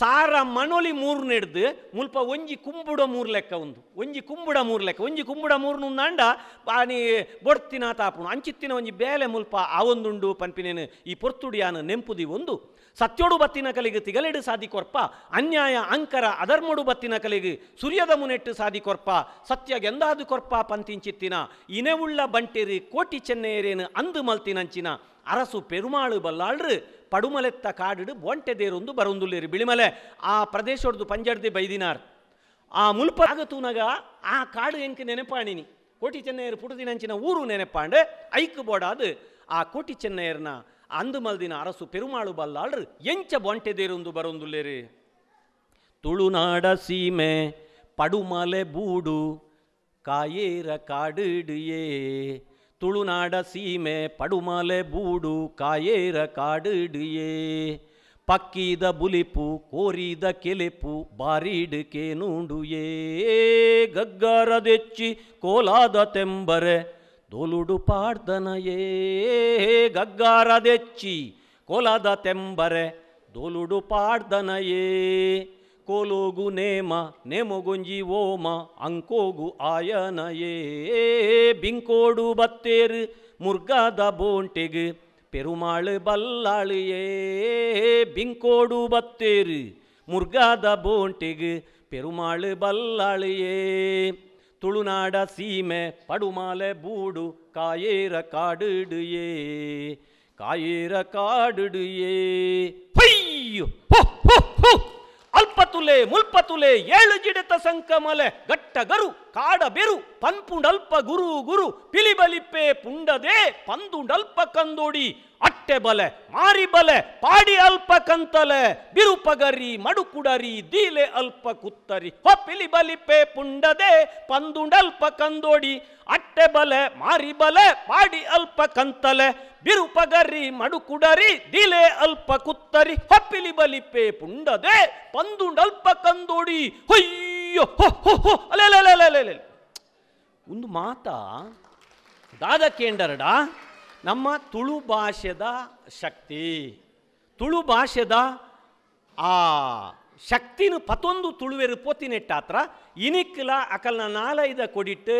ಸಾರ ಮಣೊಲಿ ಮೂರು ನೆಡ್ದು ಮುಲ್ಪ ಒಂಜಿ ಕುಂಬುಡ ಮೂರು ಲೆಕ್ಕ ಒಂದು ಒಂಜಿ ಕುಂಬುಡ ಮೂರು ಲೆಕ್ಕ ಒಂಜಿ ಕುಂಬುಡ ಮೂರು ಉಂದಾಂಡ ಬಾನಿ ಬೊಡ್ತಿನ ತಾಪುಣ ಅಂಚಿತ್ತಿನ ಒಂಜಿ ಬೇಲೆ ಮುಲ್ಪ ಆವೊಂದುಂಡು ಪನ್ಪಿನೇನು ಈ ಪೊರ್ತುಡಿಯಾನ ನೆಂಪುದಿ ಒಂದು ಸತ್ಯೋಡು ಬತ್ತಿನ ಕಲೆಗೆ ತಿಗಲೆಡು ಸಾಧಿಕೊರ್ಪ ಅನ್ಯಾಯ ಅಂಕರ ಅಧರ್ಮಡು ಬತ್ತಿನ ಕಲೆಗೆ ಸೂರ್ಯದ ಮುನೆಟ್ಟು ಸಾಧಿಕೊರ್ಪ ಸತ್ಯ ಗೆಂದಾದು ಕೊರ್ಪ ಪಂತಿಂಚಿತ್ತಿನ ಇನೆವುಳ್ಳ ಬಂಟೇರಿ ಕೋಟಿ ಚೆನ್ನೈರೇನು ಅಂದು ಮಲ್ತಿನಂಚಿನ ಅರಸು ಪೆರುಮಾಳು ಬಲ್ಲಾಳ್ರು ಪಡುಮಲೆತ್ತ ಕಾಡಿಡು ಬೊಂಟೆದೇರೊಂದು ಬರೊಂದುಲ್ಲೇರಿ ಬಿಳಿಮಲೆ ಆ ಪ್ರದೇಶೊಡ್ದು ಪಂಜಡ್ದೆ ಬೈದಿನಾರ್ ಆ ಮುಲ್ಪ ಆಗತೂನಗ ಆ ಕಾಡು ಎಂಕ್ ನೆನಪಾಣಿನಿ ಕೋಟಿ ಚೆನ್ನಯ್ಯರು ಪುಟದಿನಂಚಿನ ಊರು ನೆನಪಾಂಡು ಐಕ್ ಬೋಡಾದು ಆ ಕೋಟಿ ಚೆನ್ನಯ್ಯರ್ನ ಅಂದುಮಲ್ದಿನ ಅರಸು ಪೆರುಮಾಳು ಬಲ್ಲಾಳ್ರು ಎಂಚ ಬೊಂಟೆದೇರೊಂದು ಬರೊಂದುಲ್ಲೇರಿ ತುಳುನಾಡ ಸೀಮೆ ಪಡುಮಲೆ ಬೂಡು ಕಾಯೇರ ಕಾಡಿಡು ಏ ತುಳುನಾಡ ಸೀಮೆ ಪಡುಮಲೆ ಬೂಡು ಕಾಯೇರ ಕಾಡಿಡಿಯೇ ಪಕ್ಕಿದ ಬುಲಿಪು ಕೋರಿದ ಕೆಲೆಪು ಬಾರಿಡಕೆ ನೂಂಡುಯೇ ಗಗ್ಗರದೆಚ್ಚಿ ಕೋಲಾದ ತೆಂಬರೆ ದೋಲುಡು ಪಾಡ್ದನಯೇ ಗಗ್ಗಾರದೆಚ್ಚಿ ಕೋಲಾದ ತೆಂಬರೆ ದೋಲುಡು ಪಾಡ್ದನಯೇ ಕೋಲೋಗು ನೇಮ ನೇಮೊಗೊಂಜಿ ಓಮ ಅಂಕೋಗು ಆಯನಯೇ ಬಿಂಕೋಡು ಬತ್ತೇರು ಮುರ್ಗಾದ ಬೋಂಟೆಗು பெருமாள் பல்லாளியே பிங்கோடு பத்தேரு முர்காத போன்டெகு பெருமாள் பல்லாளியே துளுநாட சீமை படுமாலை பூடு காயேற காடுடுயே காயேற காடுடுயே பையோ ಮುಲ್ಪತುಲೆ ಮುಲ್ಪತುಲೆ ಏಳು ಜಿಡತ ಸಂಕಮಲೆ ಗಟ್ಟಗರು ಬೆರು ಪಂಪುಂಡಲ್ಪ ಗುರು ಗುರು ಪಿಲಿಬಲಿಪ್ಪೆ ಪುಂಡದೆ ಪಂದುಂಡಲ್ಪ ಕಂದೋಡಿ ಅಟ್ಟೆ ಬಲೆ ಮಾರಿ ಬಲೆ ಪಾಡಿ ಅಲ್ಪ ಕಂತಲೆ ಬಿರುಪಗರಿ ಮಡುಕುಡರಿ ದೀಲೆ ಅಲ್ಪ ಕುತ್ತರಿ ಹೊಪ್ಪಿಲಿ ಬಲಿಪೆ ಪುಂಡದೆ ಪಂದುಂಡಲ್ಪ ಕಂದೋಡಿ ಅಟ್ಟೆ ಬಲೆ ಮಾರಿ ಬಲೆ ಪಾಡಿ ಅಲ್ಪ ಕಂತಲೆ ಬಿರುಪಗರಿ ಮಡುಕುಡರಿ ದಿಲೆ ಅಲ್ಪ ಕುತ್ತರಿ ಹೊಪ್ಪಿಲಿ ಬಲಿಪೆ ಪುಂಡದೆ ಪಂದುಂಡಲ್ಪ ಕಂದೋಡಿ ಹೊಯ್ಯೋ ಹೊ ಹೊ ಅಲೆ ಒಂದು ಮಾತಾ ದಾದ ಕೇಂಡರಡ ನಮ್ಮ ತುಳು ಭಾಷೆದ ಶಕ್ತಿ ತುಳು ಭಾಷೆದ ಆ ಶಕ್ತಿನ ಪತೊಂದು ತುಳುವೆರು ಪೋತಿನೆಟ್ಟಾತ್ರ ಇನಿಕ್ಲ ಅಕಲ್ನ ನಾಲೈದ ಕೊಡಿಟ್ಟು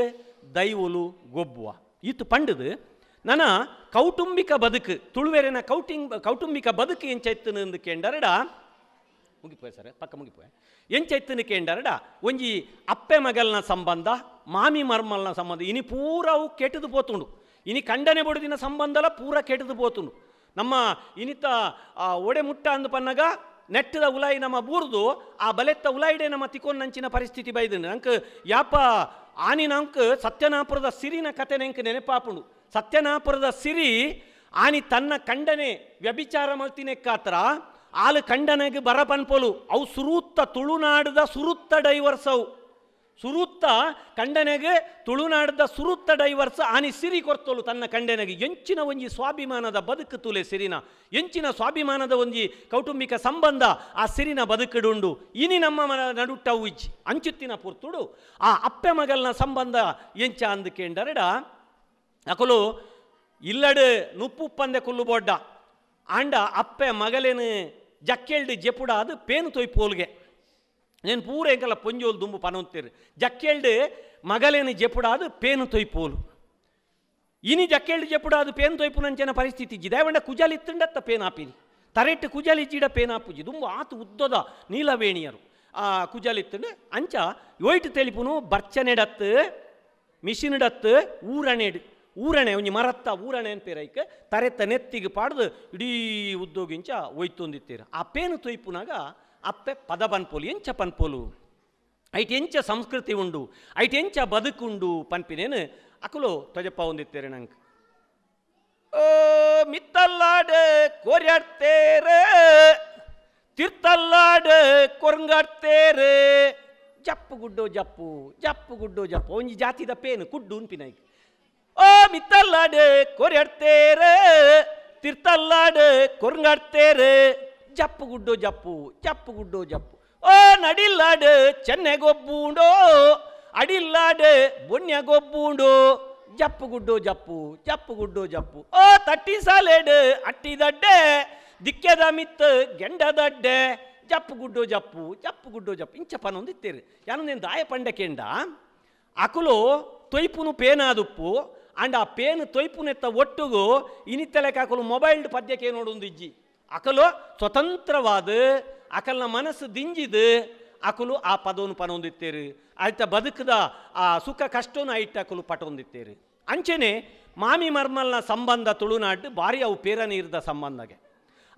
ದೈವಲು ಗೊಬ್ಬುವ ಇತ್ತು ಪಂಡದು ನನ್ನ ಕೌಟುಂಬಿಕ ಬದುಕು ತುಳುವೆರಿನ ಕೌಟಿಂಗ್ ಕೌಟುಂಬಿಕ ಬದುಕು ಎಂದು ಕೇಂಡರಡ ಮುಗಿಪೋಯ್ ಸರ್ ಪಕ್ಕ ಮುಗಿಪೋಯ್ ಎಂಚೈತನ ಕೇಂಡರಡ ಒಂಜಿ ಅಪ್ಪೆ ಮಗಲ್ನ ಸಂಬಂಧ ಮಾಮಿ ಮರ್ಮಲ್ನ ಸಂಬಂಧ ಇನಿ ಪೂರವು ಕೆಟ್ಟದು ಪೋತುಂಡು ಇನಿ ಕಂಡನೆ ಬಡಿದಿನ ಸಂಬಂಧಲ ಪೂರ ಕೆಟ್ಟದು పోతును ನಮ್ಮ ಇನಿತ ಒಡೆ ಮುಟ್ಟ ಅಂದು ಪನ್ನಗ ನೆಟ್ಟದ ಉಲಾಯಿ ನಮ್ಮ ಬೂರ್ದು ಆ ಬಲೆತ್ತ ಉಲಾಯಿಡೆ ನಮ್ಮ ತಿಕೋನ್ ನಂಚಿನ ಪರಿಸ್ಥಿತಿ ಬೈದನು ಅಂಕ ಯಾಪ ಆನಿನ ಅಂಕ ಸತ್ಯನಾಪುರದ ಸಿರಿನ ಕತೆ ನೆಂಕ ನೆನಪಾಪುಂಡು ಸತ್ಯನಾಪುರದ ಸಿರಿ ಆನಿ ತನ್ನ ಕಂಡನೆ ವ್ಯಭಿಚಾರ ಮಲ್ತಿನೆ ಕಾತ್ರ ಆಲು ಕಂಡನೆಗೆ ಬರಪನ್ಪೊಲು ಅವು ಸುರುತ್ತ ತುಳುನಾಡದ ಸುರುತ್ತ ಡೈವರ್ಸವು ಸುರುತ್ತ ಕಂಡನೆಗೆ ತುಳುನಾಡದ ಸುರುತ್ತ ಡೈವರ್ಸ್ ಆನಿ ಸಿರಿ ಕೊರ್ತೊಲು ತನ್ನ ಕಂಡನೆಗೆ ಎಂಚಿನ ಒಂಜಿ ಸ್ವಾಭಿಮಾನದ ಬದುಕು ತುಲೆ ಸಿರಿನ ಎಂಚಿನ ಸ್ವಾಭಿಮಾನದ ಒಂಜಿ ಕೌಟುಂಬಿಕ ಸಂಬಂಧ ಆ ಸಿರಿನ ಬದುಕಿಡುಂಡು ಇನಿ ನಮ್ಮ ನಡುಟ್ಟ ಉಜ್ಜಿ ಅಂಚುತ್ತಿನ ಪುರ್ತುಡು ಆ ಅಪ್ಪೆ ಮಗಲ್ನ ಸಂಬಂಧ ಎಂಚ ಅಂದಕೆಂಡರಡ ಅಕಲು ನುಪ್ಪು ಪಂದೆ ಕುಲ್ಲು ಬೊಡ್ಡ ಆಂಡ ಅಪ್ಪೆ ಮಗಲೇನು ಜಕ್ಕೆಲ್ಡು ಜಪುಡ ಅದು ಪೇನು ತೊಯ್ ಪೋಲ್ಗೆ నేను పూర ಪೊಂಜೋಲು ದುಂಬು దుమ్ము పనొత్తేరు జక్కేళ్ళు మగలేని జెప్పుడాదు పేను ಇನಿ ಜಕ್ಕೇಳಿ ಜೆಪ್ಪುಡಾದು ಪೇನ್ ತೊಯ್ಪುನಂಚನ ಪರಿಸ್ಥಿತಿ ಇಜ್ಜಿದೆ ಅವಣ್ಣ ಕುಜಾಲಿ ಇತ್ತಂಡತ್ತ ಪೇನ್ ಆಪಿನಿ ತರೆಟ್ಟು ಕುಜಾಲಿ ಇಜ್ಜಿಡ ಪೇನ್ ಆಪುಜಿ ದುಂಬು ಆತು ಉದ್ದದ ನೀಲವೇಣಿಯರು ಆ ಕುಜಾಲಿ ಅಂಚ ಒಯ್ಟು ತೆಲಿಪುನು ಬರ್ಚನೆಡತ್ ಮಿಷಿನಿಡತ್ ಊರಣೆಡ್ ಊರಣೆ ಒಂಜಿ ಮರತ್ತ ಊರಣೆ ಐಕ್ ತರೆತ್ತ ನೆತ್ತಿಗೆ ಪಾಡ್ದು ಇಡೀ ಉದ್ದೋಗಿಂಚ ಒಯ್ತೊಂದಿತ್ತೀರ ಆ ಪೇನು ತೊಯ್ಪುನಾಗ ಅಪ್ಪೆ ಪದ ಪನ್ಪೋಲು ಎಂಚ ಪನ್ಪೋಲು ಐಟ್ ಎಂಚ ಸಂಸ್ಕೃತಿ ಉಂಡು ಐಟ್ ಎಂಚ ಬದುಕುಂಡು ಪನ್ಪಿನೇನು ಅಕುಲು ತ್ವಜಪ್ಪ ಹೊಂದಿತ್ತೇರೆ ನಂಗೆ ಓ ಮಿತ್ತಲ್ಲಾಡೆ ಕೊರ್ಯಾಡ್ತೇರೆ ತಿರ್ತಲ್ಲಾಡೆ ಕೊರಂಗಾಡ್ತೇರೆ ಜಪ್ಪು ಗುಡ್ಡೋ ಜಪ್ಪು ಜಪ್ಪು ಗುಡ್ಡೋ ಜಪ್ಪು ಒಂಜಿ ಜಾತಿ ದಪ್ಪೇನು ಕುಡ್ಡು ಉನ್ಪಿನಾಯ್ಕ ಓ ಮಿತ್ತಲ್ಲಾಡೆ ಕೊರ್ಯಾಡ್ತೇರೆ ತಿರ್ತಲ್ಲಾಡೆ ಕೊರಂಗಾಡ್ತೇರೆ ಜಪ್ಪು ಗುಡ್ಡು ಜಪ್ಪು ಜಪ್ಪು ಗುಡ್ಡು ಜಪ್ಪು ಓ ನಡಿಲ್ಲಾಡ್ ಚೆನ್ನೆಗೊಬ್ಬೂಂಡೋ ಅಡಿಲ್ಲಾಡ್ ಬೊನ್ನೆಗೊಬ್ಬುಂಡೋ ಜಪ್ಪು ಗುಡ್ಡು ಜಪ್ಪು ಜಪ್ಪು ಗುಡ್ಡು ಜಪ್ಪು ಓ ತಟ್ಟಿ ಸಾಲೆಡ್ ಅಟ್ಟಿದಡ್ಡೆ ದಿಕ್ಕೆದ ಮಿತ್ ಗೆಂಡದಡ್ಡೆ ಜಪ್ಪು ಗುಡ್ಡು ಜಪ್ಪು ಜಪ್ಪು ಗುಡ್ಡು ಜಪ್ಪು ಇಂಚಪ್ಪನ ಒಂದು ಯಾನು ನೀನು ದಾಯ ಪಂಡಕೆಂಡ ಅಕುಲು ತೊಯ್ಪುನು ಪೇನಾದುಪ್ಪು ಅಂಡ್ ಆ ಪೇನ್ ತೊಯ್ಪುನೆತ್ತ ಒಟ್ಟುಗೂ ಇನಿತ್ತಲೆ ಕಾಕುಲು ಮೊಬೈಲ್ಡ್ ಪದ್ಯಕ್ಕೆ ನೋಡೊಂದು ಇಜ್ಜಿ ಅಕಲು ಸ್ವತಂತ್ರವಾದ ಅಕಲ್ನ ಮನಸ್ಸು ದಿಂಜಿದು ಅಕಲು ಆ ಪದವನ್ನು ಪನೊಂದಿತ್ತೇರಿ ಆಯ್ತ ಬದುಕದ ಆ ಸುಖ ಕಷ್ಟವನ್ನು ಐಟ್ಟು ಅಕಲು ಪಟೊಂದಿತ್ತೇರಿ ಅಂಚೆನೆ ಮಾಮಿ ಮರ್ಮಲ್ನ ಸಂಬಂಧ ತುಳುನಾಡು ಭಾರಿ ಅವು ಪೇರ ಇರದ ಸಂಬಂಧಗೆ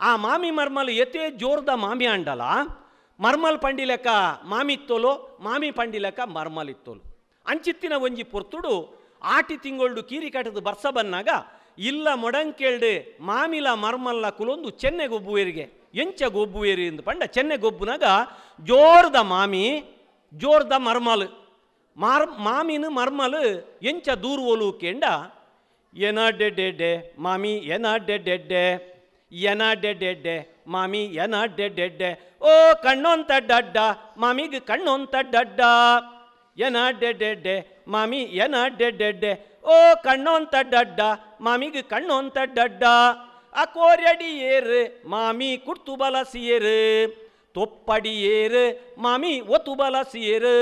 ಆ ಮಾಮಿ ಮರ್ಮಲ್ ಎತೆ ಜೋರ್ದ ಮಾಮಿ ಅಂಡಲ ಮರ್ಮಲ್ ಪಂಡಿಲಕ ಮಾಮಿತ್ತೋಲು ಮಾಮಿ ಪಂಡಿಲಕ ಮರ್ಮಲ್ ಇತ್ತೋಲು ಅಂಚಿತ್ತಿನ ಒಂಜಿ ಪುರ್ತುಡು ಆಟಿ ಕೀರಿ ಕೀರಿಕಟದ ಬರ್ಸ ಬಂದಾಗ ಇಲ್ಲ ಮೊಡಂಕೇಳ್ದೆ ಮಾಮಿಲ ಮರ್ಮಲ್ಲ ಕುಲೊಂದು ಚೆನ್ನೆಗೊಬ್ಬುವೇರಿಗೆ ಎಂಚ ಗೊಬ್ಬುವೇರಿ ಎಂದು ಪಂಡ ಗೊಬ್ಬುನಾಗ ಜೋರ್ದ ಮಾಮಿ ಜೋರ್ದ ಮರ್ಮಲ್ ಮಾರ್ ಮಾಮಿನ ಮರ್ಮಲ್ ಎಂಚ ದೂರ್ ಓಲು ಕೇಂಡ ಎನ ಡೆಡ್ಡೆ ಮಾಮಿ ಎನ ಡೆಡ್ಡೆ ಎನ ಡೆಡ್ಡೆ ಮಾಮಿ ಎನ ಡೆಡ್ಡೆ ಓ ಕಣ್ಣೊಂತ ಡಡ್ಡ ಮಾಮಿಗೆ ಕಣ್ಣೊಂತ ಡಡ್ಡ ಎನ ಡೆಡ್ಡೆ ಮಾಮಿ ಎನ ಡೆಡ್ಡೆ ஓ கண்ணோன் ಡಡ್ಡ மாமிக்கு கண்ணோன் ಡಡ್ಡ அக்கோரடி ஏறு மாமி ಮಾಮಿ ಕುರ್ತು தொப்படி ஏறு மாமி ஒத்துபல சியரு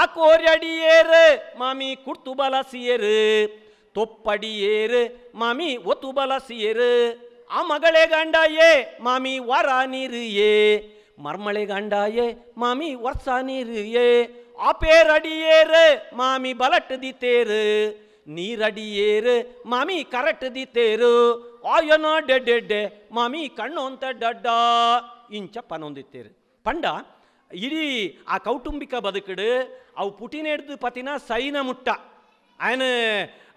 ஆக்கோரடி ஏறு மாமி குர்த்துபல சியரு தொப்படி ஏறு மாமி ஒத்துபல சியரு ஆ மகளே காண்டாயே மாமி வாரா நீரு ஏ மர்மளை காண்டாயே மாமி வர்சா நீரு ஏ அப்பேரடி ஏறு மாமி பலட்டு தி தேரு ನೀರಡಿಯೇರು ಮಾಮಿ ಕರೆಕ್ಟ್ ದಿತ್ತೇರು ಆಯನ ಡೆಡ್ಡೆಡ್ಡೆ ಮಾಮಿ ಕಣ್ಣು ಅಂತ ಡಡ್ಡ ಇಂಚ ಪನೊಂದಿತ್ತೇರು ಪಂಡ ಇಡೀ ಆ ಕೌಟುಂಬಿಕ ಬದುಕಡು ಅವು ಪುಟಿನೆಡ್ದು ಪತಿನ ಸೈನ ಮುಟ್ಟ ಆಯನ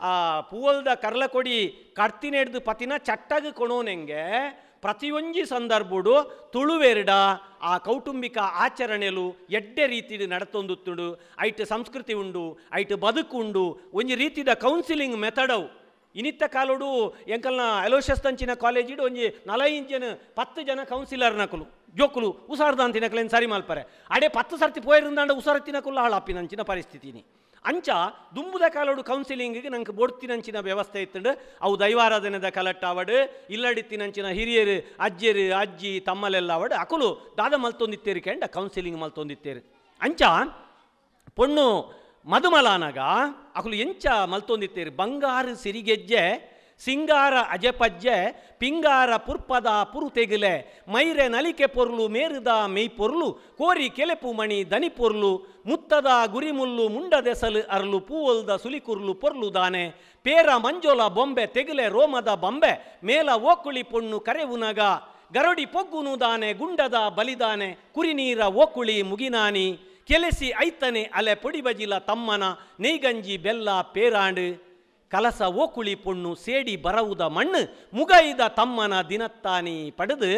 ಆ ಪೂವಲ್ದ ಕರ್ಲಕೊಡಿ ಕಡ್ತಿನೆಡ್ದು ಪತಿನ ಚಟ್ಟಾಗಿ ಕೊಣೋನೆಂಗೆ ಪ್ರತಿಯೊಂಜಿ ಸಂದರ್ಭಡು ತುಳುವೆರಡ ಆ ಕೌಟುಂಬಿಕ ಆಚರಣೆಲು ಎಡ್ಡೆ ರೀತಿಡ್ ನಡತೊಂದುತ್ತುಂಡು ಐಟ್ ಸಂಸ್ಕೃತಿ ಉಂಡು ಐಟ್ ಉಂಡು ಒಂಜಿ ರೀತಿದ ಕೌನ್ಸಿಲಿಂಗ್ ಮೆಥಡವು ಇನಿತ್ತ ಕಾಲೋಡು ಎಂಕಲ್ನ ತಂಚಿನ ಕಾಲೇಜಿಡು ಒಂಜಿ ನಲಯಿಂಚಿನ ಪತ್ತು ಜನ ಕೌನ್ಸಿಲರ್ ನಕಲು ಜೋಕುಲು ಉಸಾರ್ದಾಂತಿನಕಲೇನು ಸರಿ ಮಲ್ಪರೆ ಅಡೆ ಪತ್ತು ಸರ್ತಿ ಪೋಯಿರುಂದಾಂಡ ಹಾಳಾಪಿ ನಂಚಿನ ಪರಿಸ್ಥಿತಿನಿ ಅಂಚ ದುಂಬುದ ಕಾಲೋಡು ಕೌನ್ಸಿಲಿಂಗಿಗೆ ನಂಗೆ ಬೊಡ್ತಿನಂಚಿನ ವ್ಯವಸ್ಥೆ ಇತ್ತು ಅವು ದೈವಾರಾಧನೆದ ಕಲಟ್ಟಾವಡು ಅವಡು ಇಲ್ಲಡಿತ್ತಿನಂಚಿನ ಹಿರಿಯರು ಅಜ್ಜಿಯರು ಅಜ್ಜಿ ತಮ್ಮಲೆಲ್ಲ ಅವಡು ಅಕುಲು ದಾದ ಮಲ್ತೊಂದಿತ್ತೇರಿ ಕೆಂಡ ಕೌನ್ಸಿಲಿಂಗ್ ಮಲ್ತೊಂದಿತ್ತೇರಿ ಅಂಚ ಪೊಣ್ಣು ಮದುಮಲಾನಗ ಅಕುಲು ಎಂಚ ಮಲ್ತೊಂದಿತ್ತೇರಿ ಬಂಗಾರ ಸಿರಿಗೆಜ್ಜೆ ಸಿಂಗಾರ ಅಜಪಜ್ಜೆ ಪಿಂಗಾರ ಪುರ್ಪದ ಪುರು ತೆಗಿಲೆ ಮೈರೆ ನಲಿಕೆ ಪೊರ್ಲು ಮೇರಿದ ಮೇಯ್ ಪೊರ್ಲು ಕೋರಿ ಕೆಲೆಪು ಮಣಿ ದನಿ ಪೊರ್ಲು ಮುತ್ತದ ಗುರಿಮುಲ್ಲು ಮುಂಡದೆಸಲು ಅರ್ಲು ಪೂವಲ್ದ ಸುಲಿಕುರ್ಲು ಪೊರ್ಲು ದಾನೆ ಪೇರ ಮಂಜೊಲ ಬೊಂಬೆ ತೆಗಿಲೆ ರೋಮದ ಬೊಂಬೆ ಮೇಲ ಓಕುಳಿ ಪೊಣ್ಣು ನಗ ಗರಡಿ ಪೊಗ್ಗುನು ದಾನೆ ಗುಂಡದ ಬಲಿದಾನೆ ಕುರಿನೀರ ಓಕುಳಿ ಮುಗಿನಾನಿ ಕೆಲಸಿ ಐತನೆ ಅಲೆ ಪುಡಿಬಜಿಲ ತಮ್ಮನ ನೈಗಂಜಿ ಬೆಲ್ಲ ಪೇರಾಂಡ್ ಕಲಸ ಓಕುಳಿ ಪೊಣ್ಣು ಸೇಡಿ ಬರವುದ ಮಣ್ಣು ಮುಗೈದ ತಮ್ಮನ ದಿನತ್ತಾನಿ ಪಡೆದು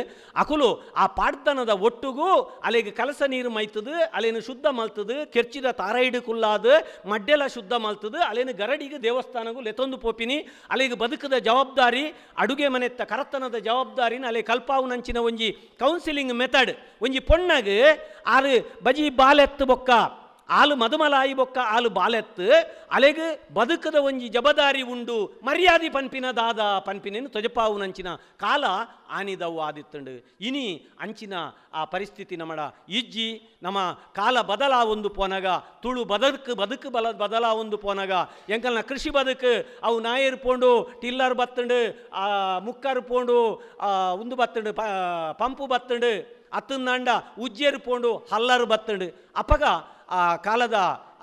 ಅಕುಲು ಆ ಪಾಡ್ತನದ ಒಟ್ಟುಗೂ ಅಲ್ಲಿಗೆ ಕಲಸ ನೀರು ಮೈತದು ಅಲ್ಲಿನ ಶುದ್ಧ ಮಲ್ತದು ಕೆರ್ಚಿದ ತಾರೈಡು ಕುಲ್ಲಾದ ಮಡ್ಡೆಲ ಶುದ್ಧ ಮಲ್ತದು ಅಲ್ಲಿನ ಗರಡಿಗೆ ದೇವಸ್ಥಾನಗೂ ಲೆತೊಂದು ಪೋಪಿನಿ ಅಲ್ಲಿಗೆ ಬದುಕದ ಜವಾಬ್ದಾರಿ ಅಡುಗೆ ಮನೆತ್ತ ಕರತನದ ಜವಾಬ್ದಾರಿನ ಅಲೆ ಕಲ್ಪಾವು ನಂಚಿನ ಒಂಜಿ ಕೌನ್ಸಿಲಿಂಗ್ ಮೆಥಡ್ ಒಂಜಿ ಪೊಣ್ಣಗೆ ಆರು ಬಜಿ ಬಾಲೆತ್ತು ಬೊಕ್ಕ ಆಲು ಮದುಮಲಾಯಿ ಬೊಕ್ಕ ಆಲು ಬಾಲೆತ್ತು ಅಲೆಗೆ ಬದುಕದ ಒಂಜಿ ಜಬದಾರಿ ಉಂಡು ಮರ್ಯಾದಿ ಪನ್ಪಿನ ದಾದ ಪನ್ಪಿನೇನು ತೊಜಪಾವು ನಂಚಿನ ಕಾಲ ಆನಿದವು ಆದಿತ್ತುಂಡು ಇನಿ ಅಂಚಿನ ಆ ಪರಿಸ್ಥಿತಿ ನಮಡ ಇಜ್ಜಿ ನಮ್ಮ ಕಾಲ ಬದಲಾ ಒಂದು ಪೋನಗ ತುಳು ಬದುಕು ಬದುಕು ಬಲ ಬದಲಾ ಒಂದು ಪೋನಗ ಎಂಕಲ್ನ ಕೃಷಿ ಬದುಕು ಅವು ನಾಯರು ಪೋಂಡು ಟಿಲ್ಲರ್ ಬತ್ತುಂಡು ಮುಕ್ಕರ್ ಪೋಂಡು ಉಂದು ಬತ್ತುಂಡು ಪಂಪು ಬತ್ತುಂಡು ಅತ್ತಂದ ಉಜ್ಜೇರು ಪೋಂಡು ಹಲ್ಲರು ಬತ್ತುಂಡು ಅಪ್ಪಗ ಆ ಕಾಲದ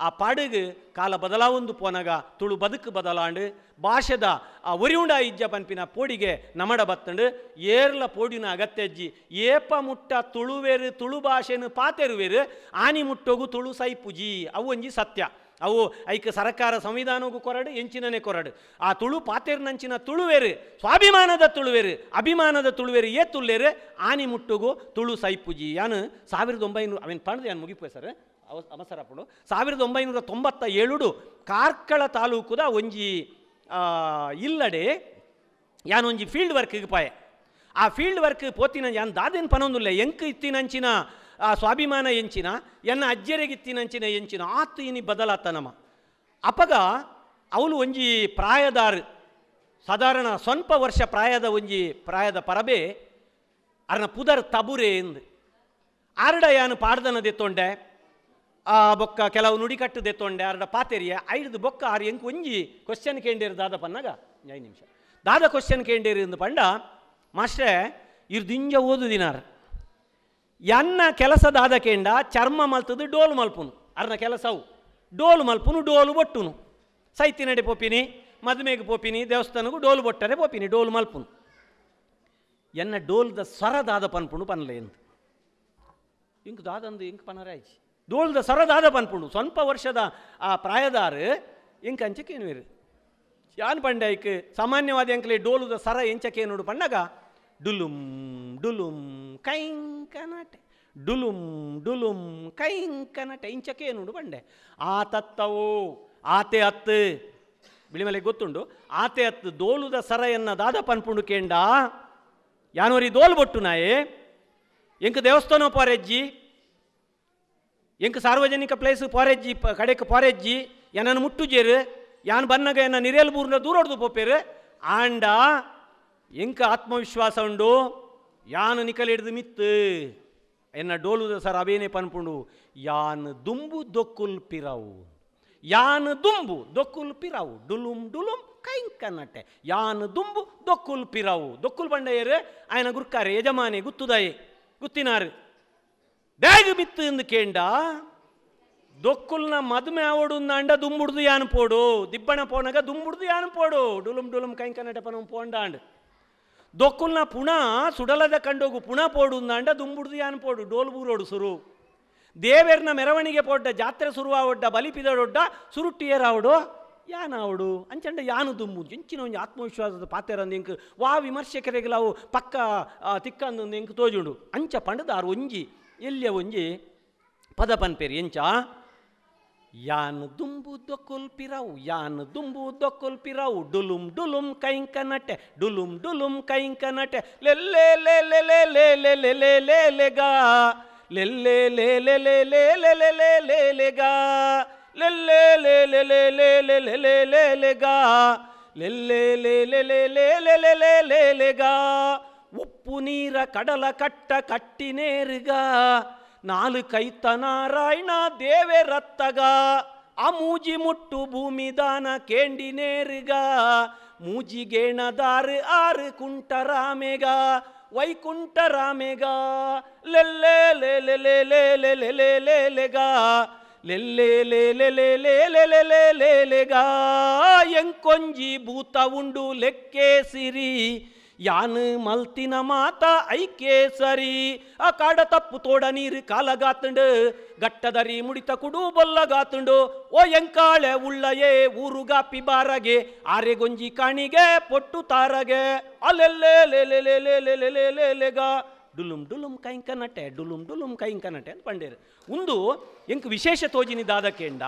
ಆ ಪಾಡಿಗೆ ಕಾಲ ಬದಲಾವೊಂದು ಪೋನಗ ತುಳು ಬದುಕು ಬದಲಾಂಡು ಭಾಷೆದ ಆ ಒರಿಯುಂಡ ಇಜ್ಜ ಪನ್ಪಿನ ಪೋಡಿಗೆ ನಮಡ ಬತ್ತಂಡು ಏರ್ಲ ಪೋಡಿನ ಅಗತ್ಯಜ್ಜಿ ಏಪ ಮುಟ್ಟ ತುಳುವೆರು ತುಳು ಭಾಷೆನು ಪಾತೆರುವೆರು ಆನಿ ಮುಟ್ಟೋಗು ತುಳು ಸೈಪುಜಿ ಅವು ಒಂಜಿ ಸತ್ಯ ಅವು ಐಕ ಸರ್ಕಾರ ಸಂವಿಧಾನಗೂ ಕೊರಡು ಎಂಚಿನನೇ ಕೊರಡು ಆ ತುಳು ನಂಚಿನ ತುಳುವೆರು ಸ್ವಾಭಿಮಾನದ ತುಳುವೆರು ಅಭಿಮಾನದ ತುಳುವೆರು ಏ ತುಳ್ಳೇರು ಆನಿ ಮುಟ್ಟುಗು ತುಳು ಸೈಪುಜಿ ಯಾನು ಸಾವಿರದ ಒಂಬೈನೂರು ಅವನ್ ಪಣದ ಯಾನು ಮುಗಿಪೋಯ್ ಸರ್ ಅವಸರಪಡು ಸಾವಿರದ ಒಂಬೈನೂರ ತೊಂಬತ್ತ ಏಳು ಕಾರ್ಕಳ ತಾಲೂಕುದ ಒಂಜಿ ಇಲ್ಲಡೆ ಯಾನೊಂಜಿ ಫೀಲ್ಡ್ ವರ್ಕ್ಗೆ ಪಾಯ ಆ ಫೀಲ್ಡ್ ವರ್ಕ್ ಪೋತಿನ ಯಾನ್ ದಾದೇನು ಪನೊಂದುಲ್ಲ ಎಂಕ್ ಇತ್ತಿನಂಚಿನ ಆ ಸ್ವಾಭಿಮಾನ ಎಂಚಿನ ಎನ್ನ ಅಜ್ಜರಿಗೆ ಇತ್ತಿನಂಚಿನ ಎಂಚಿನ ಆತು ಇನಿ ಬದಲಾತ ನಮ್ಮ ಅಪಗ ಅವಳು ಒಂಜಿ ಪ್ರಾಯದಾರ್ ಸಾಧಾರಣ ಸ್ವಲ್ಪ ವರ್ಷ ಪ್ರಾಯದ ಒಂಜಿ ಪ್ರಾಯದ ಪರಬೆ ಅರ್ನ ಪುದರ್ ತಬುರೆ ಎಂದು ಆರಡ ಯಾನು ಪಾಡ್ದನದಿತ್ತೊಂಡೆ ಆ ಬೊಕ್ಕ ಕೆಲವು ನುಡಿಕಟ್ಟುದೆ ತೊಂಡೆ ಅರ್ಡ ಪಾತೆರಿಯ ಐದು ಬೊಕ್ಕ ಆರು ಎಂಕು ಒಂಜಿ ಕ್ವಶನ್ ಕೇಂದ್ರ ದಾದ ಪನ್ನಗ ಐದು ನಿಮಿಷ ದಾದ ಕ್ವಶನ್ ಕೇಂಡೇರು ಇಂದು ಪಂಡ ಮಾಸ್ಟ್ರೆ ಇರ್ದು ಓದು ಓದುದಿನಾರ ಎನ್ನ ಕೆಲಸ ದಾದ ಕೇಂಡ ಚರ್ಮ ಮಲ್ತದ ಡೋಲು ಮಲ್ಪುನು ಅರ್ನ ಕೆಲಸವು ಡೋಲ್ ಮಲ್ಪುನು ಡೋಲು ಬೊಟ್ಟುನು ಸೈತಿ ನಡೆ ಪೋಪಿನಿ ಮದುಮೆಗೆ ಪೋಪಿನಿ ದೇವಸ್ಥಾನಗೂ ಡೋಲು ಬೊಟ್ಟರೆ ಪೋಪಿನಿ ಡೋಲು ಮಲ್ಪುನು ಎನ್ನ ಡೋಲ್ದ ಸ್ವರ ದಾದ ಪನ್ಪುನು ಪನ್ಲೆ ಎಂದು ಇಂಕ್ ದಾದಂದು ಇಂಕ್ ಪನರಾಯ್ಚಿ ಸರ ಸರದಾದ ಪನ್ಪುಂಡು ಸ್ವಲ್ಪ ವರ್ಷದ ಆ ಪ್ರಾಯದಾರು ಇಂಕಂಚಕೇನುವೆರು ಯಾನ್ ಪಂಡೈಕ್ ಸಾಮಾನ್ಯವಾದ ಎಂಕ್ಲೆ ಡೋಲುದ ಸರ ಎಂಚಕೇನುಡು ಪಂಡಗ ಡುಲುಂ ಡುಲುಂ ಕೈಂಕನಟೆ ಡುಲುಂ ಡುಲುಂ ಕೈಂಕನಟೆ ಇಂಚಕೇನುಡು ಪಂಡೆ ಆ ತತ್ತವೋ ಆತೆ ಅತ್ತು ಬಿಳಿಮಲೆ ಗೊತ್ತುಂಡು ಆತೆ ಅತ್ತು ದೋಲುದ ಎನ್ನ ದಾದ ಪನ್ಪುಂಡು ಕೇಂಡ ಯಾನೋರಿ ದೋಲು ಬೊಟ್ಟು ನಾಯೇ ಎಂಕ ದೇವಸ್ಥಾನ ಪಾರೆಜ್ಜಿ ಎಂಕ್ ಸಾರ್ವಜನಿಕ ಪ್ಲೇಸ್ ಪಾರೇಜ್ಜಿ ಕಡೆಕ್ ಪಾರೇಜ್ಜಿ ಎನನ್ ಮುಟ್ಟುಜೇರು ಯಾನ್ ಬನ್ನಗ ಏನ ನಿರೇಲ್ ಬೂರ್ನ ಹೊಡೆದು ಪೋಪೇರು ಆಂಡ ಎಂಕ ಆತ್ಮವಿಶ್ವಾಸ ಉಂಡು ಯಾನ್ ನಿಕಲ್ ಹಿಡಿದು ಮಿತ್ತು ಎನ್ನ ಡೋಲುದ ಸರ್ ಅವೇನೆ ಪನ್ಪುಂಡು ಯಾನ್ ದುಂಬು ದೊಕ್ಕುಲ್ ಪಿರಾವು ಯಾನ್ ದುಂಬು ದೊಕ್ಕುಲ್ ಪಿರಾವು ಡುಲುಮ್ ಡುಲುಮ್ ಕೈಂಕನ್ನಟ್ಟೆ ಯಾನ್ ದುಂಬು ದೊಕ್ಕುಲ್ ಪಿರಾವು ದೊಕ್ಕುಲ್ ಬಂಡೆಯರು ಆಯನ ಗುರ್ಕಾರೆ ಯಜಮಾನಿ ಗುತ್ತುದಾಯಿ ಗುತ್ತಿನಾರು ದೊಕ್ಕುಲ್ನ బిత్తు ఎందుకేండా ದುಂಬುಡ್ದು ಯಾನು ಪೋಡು ದಿಬ್ಬಣ యానుపోడు ದುಂಬುಡ್ದು ಯಾನು ಪೋಡು ಡುಲುಮ್ ಡುಲುಮ್ డులం ಪನ ಪೋಂಡ ಪೋಂಡಾಂಡ್ ದೊಕ್ಕುಲ್ನ ಪುಣ ಸುಡಲದ ಕಂಡೋಗು ಪುಣ ಪೋಡುಂದಾಂಡ ದುಂಬುಡ್ದು ಡೋಲ್ ಬೂರೋಡು ಸುರು ದೇವೇರ್ನ ಮೆರವಣಿಗೆ ಪೊಡ್ಡ ಜಾತ್ರೆ ಸುರುಟ್ಟಿಯರ್ ಅವಡು ಸುರುಟ್ಟಿಯರಾವಡು ಯಾನಾವಡು ಅಂಚಂಡ ಯಾನು ದುಂಬು ಇಂಚಿನ ಒಂದು ಆತ್ಮವಿಶ್ವಾಸದ ಪಾತೆರಂದು ಎಂಕ್ ವಾ ವಿಮರ್ಶಕರಿಗೆ ಅವು ಪಕ್ಕ ತಿಕ್ಕಂದು ಎಂಕ್ ತೋಜುಂಡು ಅಂಚ ಪಂಡದಾರು ಒಂಜಿ ಎಲ್ಲಿಯ ಒಂಜಿ ಪದ ಪನ್ಪೆರಿ ಎಂಚ ಯಾನ್ ದುಂಬು ದೊಕ್ಕೊಲ್ಪಿರಾವು ಯಾನ್ ದುಂಬು ದೊಕ್ಕೊಲ್ಪಿರಾವು ಡುಲುಂ ಡುಲುಮ್ ಕೈಂಕನಟೆ ಡುಲುಂ ಡುಲುಂ ಕೈಂಕನಟೆ ಲೆಲ್ಲೆ ಲೇ ಲೇ ಲೇ ಲೇ ಲೇ ಲೇ ಲೇ ಲೇ ಲೆಗಾ ಲೆಲ್ಲೆ ಲೇ ಲೇ ಲೇ ಲೇ ಲೇ ಲೇ ಲೇ ಲೇ ಲೆಗಾ ಲೆಲ್ಲೆ ಲೇ ಲೇ ಲೇ ಲೇ ಲೇ ಲೇ ಲೇ ಲೇ ಲೆಗಾ ಲೆಲ್ಲೆ ಲೇ ಲೇ ಲೇ ಲೇ ಲೇ ಲೇ ಉಪ್ಪು ನೀರ ಕಡಲ ಕಟ್ಟ ನಾಲ್ಕು ನಾಲ್ಕೈತ ನಾರಾಯಣ ದೇವೆ ರತ್ತಗ ಆ ಮೂಜಿ ಮುಟ್ಟು ಭೂಮಿ ದಾನ ಮೂಜಿಗೇಣದಾರು ಆರು ಕುಂಟರಾಮೇಗ ವೈಕುಂಠರಾಮೇಗ ಕುಂಟ ಲೇಲೆ ವೈಕುಂಠ ಲೇಲೆ ಲೇಲೆಗ ಲೆಲ್ಲೆ ಎಂಕೊಂಜಿ ಭೂತ ಉಂಡು ಸಿರಿ ಯಾನ್ ಮಲ್ತಿನ ಮಾತ ಐಕೆ ಸರಿ ಆ ಕಾಡ ತಪ್ಪು ತೋಡ ನೀರು ಕಾಲಗಾತುಂಡು ಗಟ್ಟದರಿ ಮುಡಿತ ಕುಡು ಗಾತುಂಡು ಓ ಎಂಕಾಳೆ ಉಳ್ಳಯೇ ಗಾಪಿ ಬಾರಗೆ ಆರೆ ಗೊಂಜಿ ಕಾಣಿಗೆ ಪೊಟ್ಟು ತಾರಗೆ ಅಲ್ಲೆಲ್ಲೇ ಲೇಲೆಲೆಲೆಲೆಲೆಲೆಲೆಲೆಗ ಡುಲುಮ್ ಡುಲುಮ್ ಕೈಂಕನಟೆ ಡುಲುಮ್ ಡುಲುಮ್ ನಟೆ ಅಂತ ಪಂಡೇರು ಒಂದು ಎಂಕ್ ವಿಶೇಷ ತೋಜಿನಿದಾದ ಕೇಂದ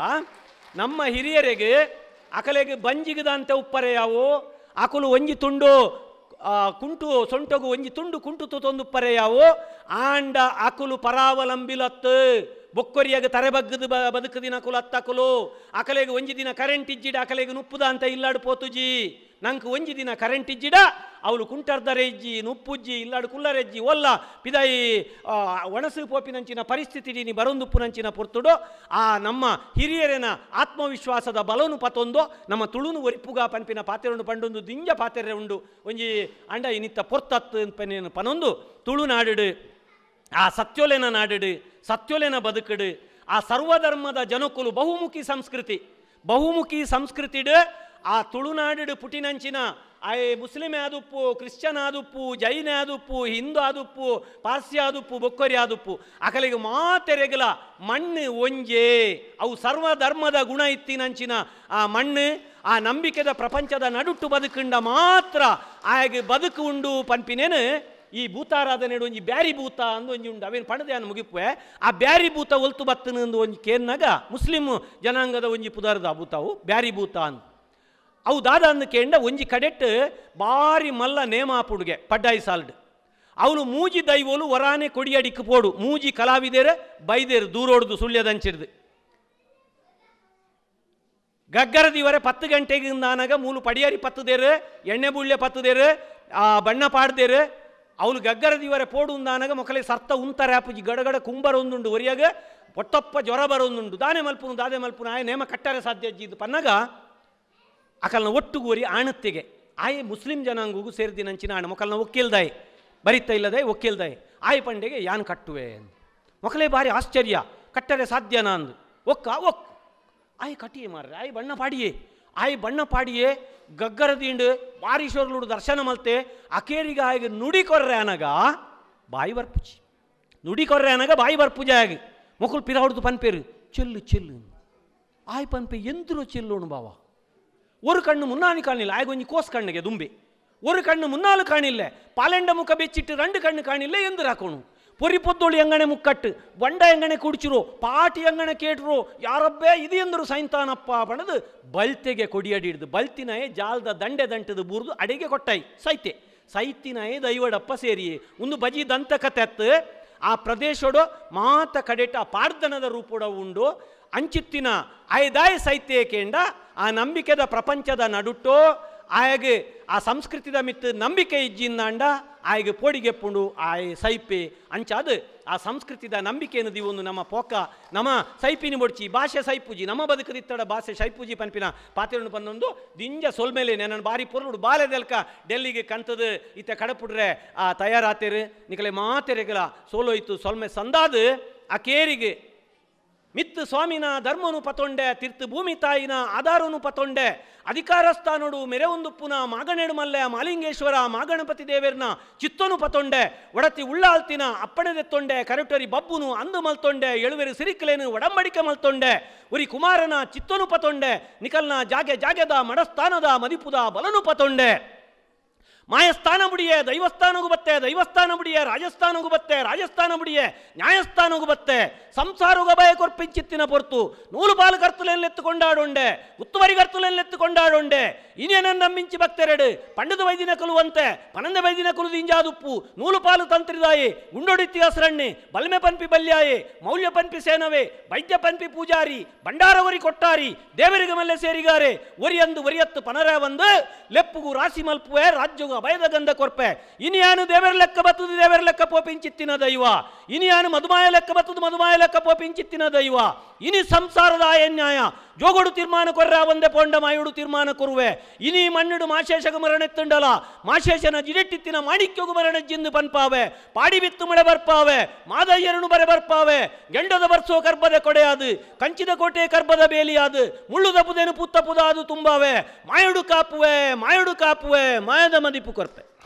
ನಮ್ಮ ಹಿರಿಯರಿಗೆ ಅಕಲೆಗೆ ಬಂಜಿಗದಂತೆ ಉಪ್ಪರೆ ಯಾವು ಆಕಲು ಒಂಜಿ ತುಂಡು ಕುಂಟು ಸೊಂಟಗು ಒಂಜಿ ತುಂಡು ಕುಂಟು ತೊಂದು ಪರೆಯಾವು ಆಂಡ ಅಕುಲು ಪರಾವಲಂಬಿಲತ್ತು ಬೊಕ್ಕೊರಿಯಾಗ ತರೆ ಬಗ್ಗದು ಬ ಬದುಕು ದಿನ ಅತ್ತಕುಲು ಅಕಲೆಗೆ ಒಂಜಿ ದಿನ ಕರೆಂಟ್ ಇಜ್ಜಿಡ ಅಕಲೆಗೆ ನುಪ್ಪುದ ಅಂತ ಇಲ್ಲಾಡು ಪೋತುಜಿ ನಂಗೆ ಒಂಜಿ ದಿನ ಕರೆಂಟ್ ಇಜ್ಜಿಡ ಅವಳು ಕುಂಟರ್ದರೆಜ್ಜಿ ನುಪ್ಪುಜ್ಜಿ ಇಲ್ಲಾಡು ಕುಲ್ಲರೆಜ್ಜಿ ಒಲ್ಲ ಪಿದಾಯಿ ಒಣಸು ಪೋಪಿನಂಚಿನ ಪರಿಸ್ಥಿತಿ ನೀ ನಂಚಿನ ಪೊರ್ತುಡು ಆ ನಮ್ಮ ಹಿರಿಯರನ ಆತ್ಮವಿಶ್ವಾಸದ ಬಲನು ಪತೊಂದು ನಮ್ಮ ತುಳುನು ಒರಿಪುಗ ಪನ್ಪಿನ ಉಂಡು ಪಂಡೊಂದು ದಿಂಜ ಪಾತ್ರೆ ಉಂಡು ಒಂಜಿ ಅಂಡ ಇನಿತ್ತ ಪೊರ್ತತ್ತು ಪನೊಂದು ತುಳು ಆ ಸತ್ಯೊಲೆನ ನಾಡಿಡು ಸತ್ಯೊಲೆನ ಬದುಕಡು ಆ ಸರ್ವಧರ್ಮದ ಜನಕುಲು ಬಹುಮುಖಿ ಸಂಸ್ಕೃತಿ ಬಹುಮುಖಿ ಸಂಸ್ಕೃತಿಡು ಆ ತುಳುನಾಡು ಪುಟಿನಂಚಿನ ಆಯೆ ಮುಸ್ಲಿಮ್ ಆದುಪ್ಪು ಕ್ರಿಶ್ಚನ್ ಆದುಪ್ಪು ಜೈನ ಆದುಪ್ಪು ಹಿಂದೂ ಆದುಪ್ಪು ಪಾರ್ಸಿ ಆದುಪ್ಪು ಬೊಕ್ಕೊರಿ ಆದುಪ್ಪು ಅಕಲಿಗೆ ಮಾತೆರೆಗಲ ಮಣ್ಣು ಒಂಜೆ ಅವು ಸರ್ವಧರ್ಮದ ಗುಣ ಇತ್ತಿನಂಚಿನ ಆ ಮಣ್ಣು ಆ ನಂಬಿಕೆದ ಪ್ರಪಂಚದ ನಡುಟ್ಟು ಬದುಕಂಡ ಮಾತ್ರ ಆಯಗೆ ಬದುಕು ಉಂಡು ಪನ್ಪಿನೇನು ಈ ಭೂತಾರಾಧನೆಡು ಒಂಜಿ ಬ್ಯಾರಿ ಭೂತ ಅಂದು ಒಂಜಿ ಉಂಡು ಅವೇನು ಪಣದೆ ಅನ್ನು ಮುಗಿಪುವೆ ಆ ಬ್ಯಾರಿ ಭೂತ ಒಲ್ತು ಅಂದು ಒಂಜಿ ಕೇನ್ನಾಗ ಮುಸ್ಲಿಮ್ ಜನಾಂಗದ ಒಂಜಿ ಪುದರ್ದ ಭೂತವು ಬ್ಯಾರಿ ಭೂತ ಅಂತ ಹೌದಾದ ಕೆಂಡ ಒಂಜಿ ಕಡೆಟ್ ಬಾರಿ ಮಲ್ಲ ನೇಮಾಪುಡುಗೆ ಪಡ್ಡಾಯಿ ಸಾಲ್ಡ್ ಅವನು ಮೂಜಿ ದೈವೋಲು ವರಾನೆ ಕೊಡಿ ಅಡಿಕ್ ಪೋಡು ಮೂಜಿ ಕಲಾವಿದೇರ ಬೈದೇರು ದೂರೋಡ್ದು ಸುಳ್ಯದಂಚಿರ್ದು ಗಗ್ಗರದಿವರೆ ಪತ್ತು ಗಂಟೆಗೆ ನಾನಾಗ ಮೂಲು ಪಡಿಯಾರಿ ದೇರೆ ಎಣ್ಣೆ ಬುಳ್ಳೆ ದೇರೆ ಆ ಬಣ್ಣ ಪಾಡ್ದೇರು ಅವನು ಗಗ್ಗರದಿವರೆ ಪೋಡು ಉಂದಾನಾಗ ಮೊಕಲೆ ಸರ್ತ ಉಂತಾರೆ ಆಪುಜಿ ಗಡಗಡ ಕುಂಬರ ಒಂದುಂಡು ಒರಿಯಾಗ ಪೊಟ್ಟಪ್ಪ ಜ್ವರ ಬರೊಂದುಂಡು ದಾನೆ ಮಲ್ಪುನು ದಾದೆ ಮಲ್ಪುನು ಆಯ ನೇಮ ಕಟ್ಟರೆ ಸಾಧ್ಯ ಅಜ್ಜಿ ಇದು ಪನ್ನಗ ಅಕಲ್ನ ಒಟ್ಟುಗೂರಿ ಆಣತ್ತಿಗೆ ಆಯೆ ಮುಸ್ಲಿಂ ಜನಾಂಗಗೂ ನಂಚಿನ ಆಣ ಮೊಕಲ್ನ ಒಕ್ಕಿಲ್ದಾಯಿ ಬರಿತಾ ಇಲ್ಲದೆ ಒಕ್ಕಿಲ್ದಾಯಿ ಆಯ್ ಪಂಡೆಗೆ ಯಾನ್ ಕಟ್ಟುವೆ ಮೊಕಲೇ ಭಾರಿ ಆಶ್ಚರ್ಯ ಕಟ್ಟರೆ ಸಾಧ್ಯನಾ ಅಂದು ಒಕ್ಕ ಒಕ್ ಆಯ್ ಕಟ್ಟಿ ಮಾರ್ರೆ ಆಯ್ ಬಣ್ಣ ಪಾಡಿಯೇ ಆಯ್ ಬಣ್ಣ ಪಾಡಿಯೇ ಗಗ್ಗರದಿಂಡು ಬಾರೀಶ್ವರ್ಲುಡು ದರ್ಶನ ಮಲ್ತೆ ಅಕೇರಿಗೆ ಆಯ್ಗೆ ನುಡಿ ಕೊರ್ರೆ ಅನಗ ಬಾಯಿ ಬರ್ಪುಜಿ ನುಡಿ ಕೊರ್ರೆ ಅನಗ ಬಾಯಿ ಬರ್ಪುಜೆ ಆಗಿ ಮೊಕುಲ್ ಪಿರ ಹೊಡೆದು ಪನ್ಪೇರು ಚೆಲ್ಲು ಚೆಲ್ಲು ಆಯ್ ಪನ್ಪೆ ಎಂದ್ರು ಚೆಲ್ಲು ಬಾವ ಒರು ಕಣ್ಣು ಮುನ್ನಾನಿ ಕಾಣಲಿಲ್ಲ ಆಯ್ಗೊಂಜ್ ಕೋಸ್ ಕಣ್ಣಿಗೆ ದುಂಬಿ ಒರು ಕಣ್ಣು ಮುನ್ನಾಲು ಕಾಣಿಲ್ಲ ಪಾಲೆಂಡ ಮುಖ ಬಿಚ್ಚಿಟ್ಟು ರಂಡು ಕಣ್ಣು ಕಾಣಿಲ್ಲೆ ರಾಕೋಣು ಪೊರಿ ಪೊದ್ದೋಳಿ ಎಂಗಣೆ ಮುಕ್ಕಟ್ಟು ಬಂಡ ಎಂಗಣೆ ಕುಡಿಚಿರು ಪಾಟಿ ಅಂಗಣೆ ಕೇಟ್ರು ಯಾರಬ್ಬೇ ಇದು ಎಂದರು ಸೈತಾನಪ್ಪ ಬಣದು ಬಲ್ತೆಗೆ ಕೊಡಿಯಡಿ ಬಲ್ತಿನಯ್ ಜಾಲದ ದಂಡೆ ದಂಟದ ಬೂರ್ದು ಅಡಿಗೆ ಕೊಟ್ಟಾಯ್ ಸೈತೆ ಸೈತಿನಾಯಿ ದೈವಡಪ್ಪ ಸೇರಿ ಒಂದು ಬಜಿ ದಂತಕ ತತ್ ಆ ಪ್ರದೇಶಡು ಮಾತ ಕಡೆಟ ಪಾರ್ದನದ ರೂಪುಡ ಉಂಡು ಅಂಚಿತ್ತಿನ ಐದಾಯಿ ಸೈತೆ ಕೇಂದ ಆ ನಂಬಿಕೆದ ಪ್ರಪಂಚದ ನಡುಟ್ಟು ಆಯಗೆ ಆ ಸಂಸ್ಕೃತಿದ ಮಿತ್ತು ನಂಬಿಕೆ ಇಜ್ಜಿಂದಾಂಡ ಆಯ್ಗೆ ಪೋಡಿಗೆ ಪುಂಡು ಆಯ್ ಸೈಪೆ ಅಂಚಾದ ಆ ಸಂಸ್ಕೃತಿದ ಅನ್ನು ದಿವೊಂದು ನಮ್ಮ ಪೋಕ ನಮ್ಮ ಸೈಪಿನಿ ಬೊಡ್ಚಿ ಭಾಷೆ ಸೈಪೂಜಿ ನಮ್ಮ ಬದುಕದಿತ್ತಡ ಭಾಷೆ ಸೈಪೂಜಿ ಪನ್ಪಿನ ಪಾತ್ರೆಯನ್ನು ಬಂದೊಂದು ದಿಂಜ ಸೊಲ್ಮೇಲೆ ನನ್ನ ಬಾರಿ ಪೊರ್ಲುಡು ಬಾಲೆದಲ್ಕ ಡೆಲ್ಲಿಗೆ ಕಂತದ ಇತ್ತ ಕಡಪುಡ್ರೆ ಆ ತಯಾರಾತೇರು ನಿಕಲೆ ಮಾತೆರೆಗಳ ಸೋಲೋಯ್ತು ಸೊಲ್ಮೆ ಸಂದಾದ ಆ ಕೇರಿಗೆ ಮಿತ್ ಸ್ವಾಮಿನ ಧರ್ಮನು ಪತೊಂಡೆ ತೀರ್ಥ ಭೂಮಿ ತಾಯಿನ ಆಧಾರನು ಪತೊಂಡೆ ಮೆರೆ ಮೆರೆವೊಂದುಪ್ಪುನ ಮಾಗಣೆಡು ಮಲ್ಲೆ ಮಾಲಿಂಗೇಶ್ವರ ಮಾಗಣಪತಿ ದೇವೇರ್ನ ಚಿತ್ತನು ಪತೊಂಡೆ ಒಡತಿ ಉಳ್ಳಾಲ್ತಿನ ಅಪ್ಪಣೆದೆತ್ತೊಂಡೆ ಕರೆಕ್ಟರಿ ಬಬ್ಬುನು ಅಂದು ಮಲ್ತೊಂಡೆ ಎಳುವೆರು ಸಿರಿಕ್ಲೇನು ಒಡಂಬಡಿಕೆ ಮಲ್ತೊಂಡೆ ಉರಿ ಕುಮಾರನ ಚಿತ್ತನು ಪತೊಂಡೆ ನಿಖಲ್ನ ಜಾಗೆ ಜಾಗೆದ ಮಡಸ್ಥಾನದ ಮದಿಪುದ ಬಲನು ಪತೊಂಡೆ ಮಾಯಸ್ಥಾನ ಮುಡಿಯೇ ದೈವಸ್ಥಾನಗೂ ಬತ್ತೆ ದೈವಸ್ಥಾನ ಮುಡಿಯೇ ರಾಜಸ್ಥಾನಗೂ ಬತ್ತೆ ರಾಜಸ್ಥಾನ ಮುಡಿಯೇ ನ್ಯಾಯಸ್ಥಾನಗೂ ಬತ್ತೆ ಸಂಸಾರಗಭಯ ಕೊರ್ಪಿಂಚಿತ್ತಿನ ಪೊರ್ತು ನೂಲು ಪಾಲು ಬಾಲು ಕರ್ತುಲೆನ್ನೆತ್ತುಕೊಂಡಾಡೊಂಡೆ ಉತ್ತುವರಿ ಕರ್ತುಲೆನ್ನೆತ್ತುಕೊಂಡಾಡೊಂಡೆ ಇನ್ನೇನನ್ನು ನಮ್ಮಿಂಚಿ ಭಕ್ತೆರಡು ಪಂಡದ ವೈದಿನ ಕಲುವಂತೆ ಪನಂದ ವೈದಿನ ಕುಲು ದಿಂಜಾದುಪ್ಪು ನೂಲು ಪಾಲು ತಂತ್ರಿದಾಯಿ ಗುಂಡೊಡಿತಿ ಹಸರಣ್ಣಿ ಬಲ್ಮೆ ಪನ್ಪಿ ಬಲ್ಯಾಯಿ ಮೌಲ್ಯ ಪಂಪಿ ಸೇನವೇ ವೈದ್ಯ ಪಂಪಿ ಪೂಜಾರಿ ಭಂಡಾರ ಒರಿ ಕೊಟ್ಟಾರಿ ದೇವರಿಗೆ ಮಲ್ಲೆ ಸೇರಿಗಾರೆ ಒರಿಯಂದು ಒರಿಯತ್ತು ಪನರ ಒಂದು ಲೆಪ್ಪುಗು ರಾಸಿ ಮಲ್ಪುವೆ ರಾಜ್ಯಗು ಭಯದ ಕೊರ್ಪೆ ಇನ್ಯಾನು ದೇವರ ಲೆಕ್ಕ ಬತ್ತದು ದೇವರ ಲೆಕ್ಕ ಪೋಪಿಂಚಿತ್ತಿನ ದೈವ ಇನ್ಯಾನು ಮಧುಮಾಯ ಲೆಕ್ಕ ಬತ್ತದು ಮಧುಮಾಯ ಲೆಕ್ಕ ಪೋಪಿಂಚಿತ್ತಿನ ದೈವ ಇನಿ ಸಂಸಾರದ ಆಯನ್ಯಾಯ ತೀರ್ಮಾನ జోగొడు ಮಾಯುಡು ತೀರ್ಮಾನ పొండ మాయుడు తీర్మానకొరువే ಮಾಶೇಷಗ మన్నుడు మాశేషకు మరణెత్తుండల ಮಾಶೇಷನ జిడెట్టిత్తిన ಮಾಣಿಕ್ಯಗು ಜಿಂದು ಪನ್ಪಾವೆ ಪಾಡಿ ಬಿತ್ತು ಮಳೆ ಬರ್ಪಾವೆ ಮಾದಯ್ಯರನು ಬರೆ ಬರ್ಪಾವೆ ಗೆಂಡದ ಬರ್ಸೋ ಕರ್ಬದ ಕೊಡೆಯಾದು ಕಂಚಿದ ಕೋಟೆ ಕರ್ಬದ ಬೇಲಿಯಾದು ಮುಳ್ಳು ಪುದೇನು ಪುತ್ತ ಪುದಾದು ತುಂಬಾವೆ ಮಾಯುಡು ಕಾಪುವೆ ಮಾಯುಡು ಕಾಪುವೆ ಮಾಯದ ಮದಿಪು ಕೊರ್ತೆ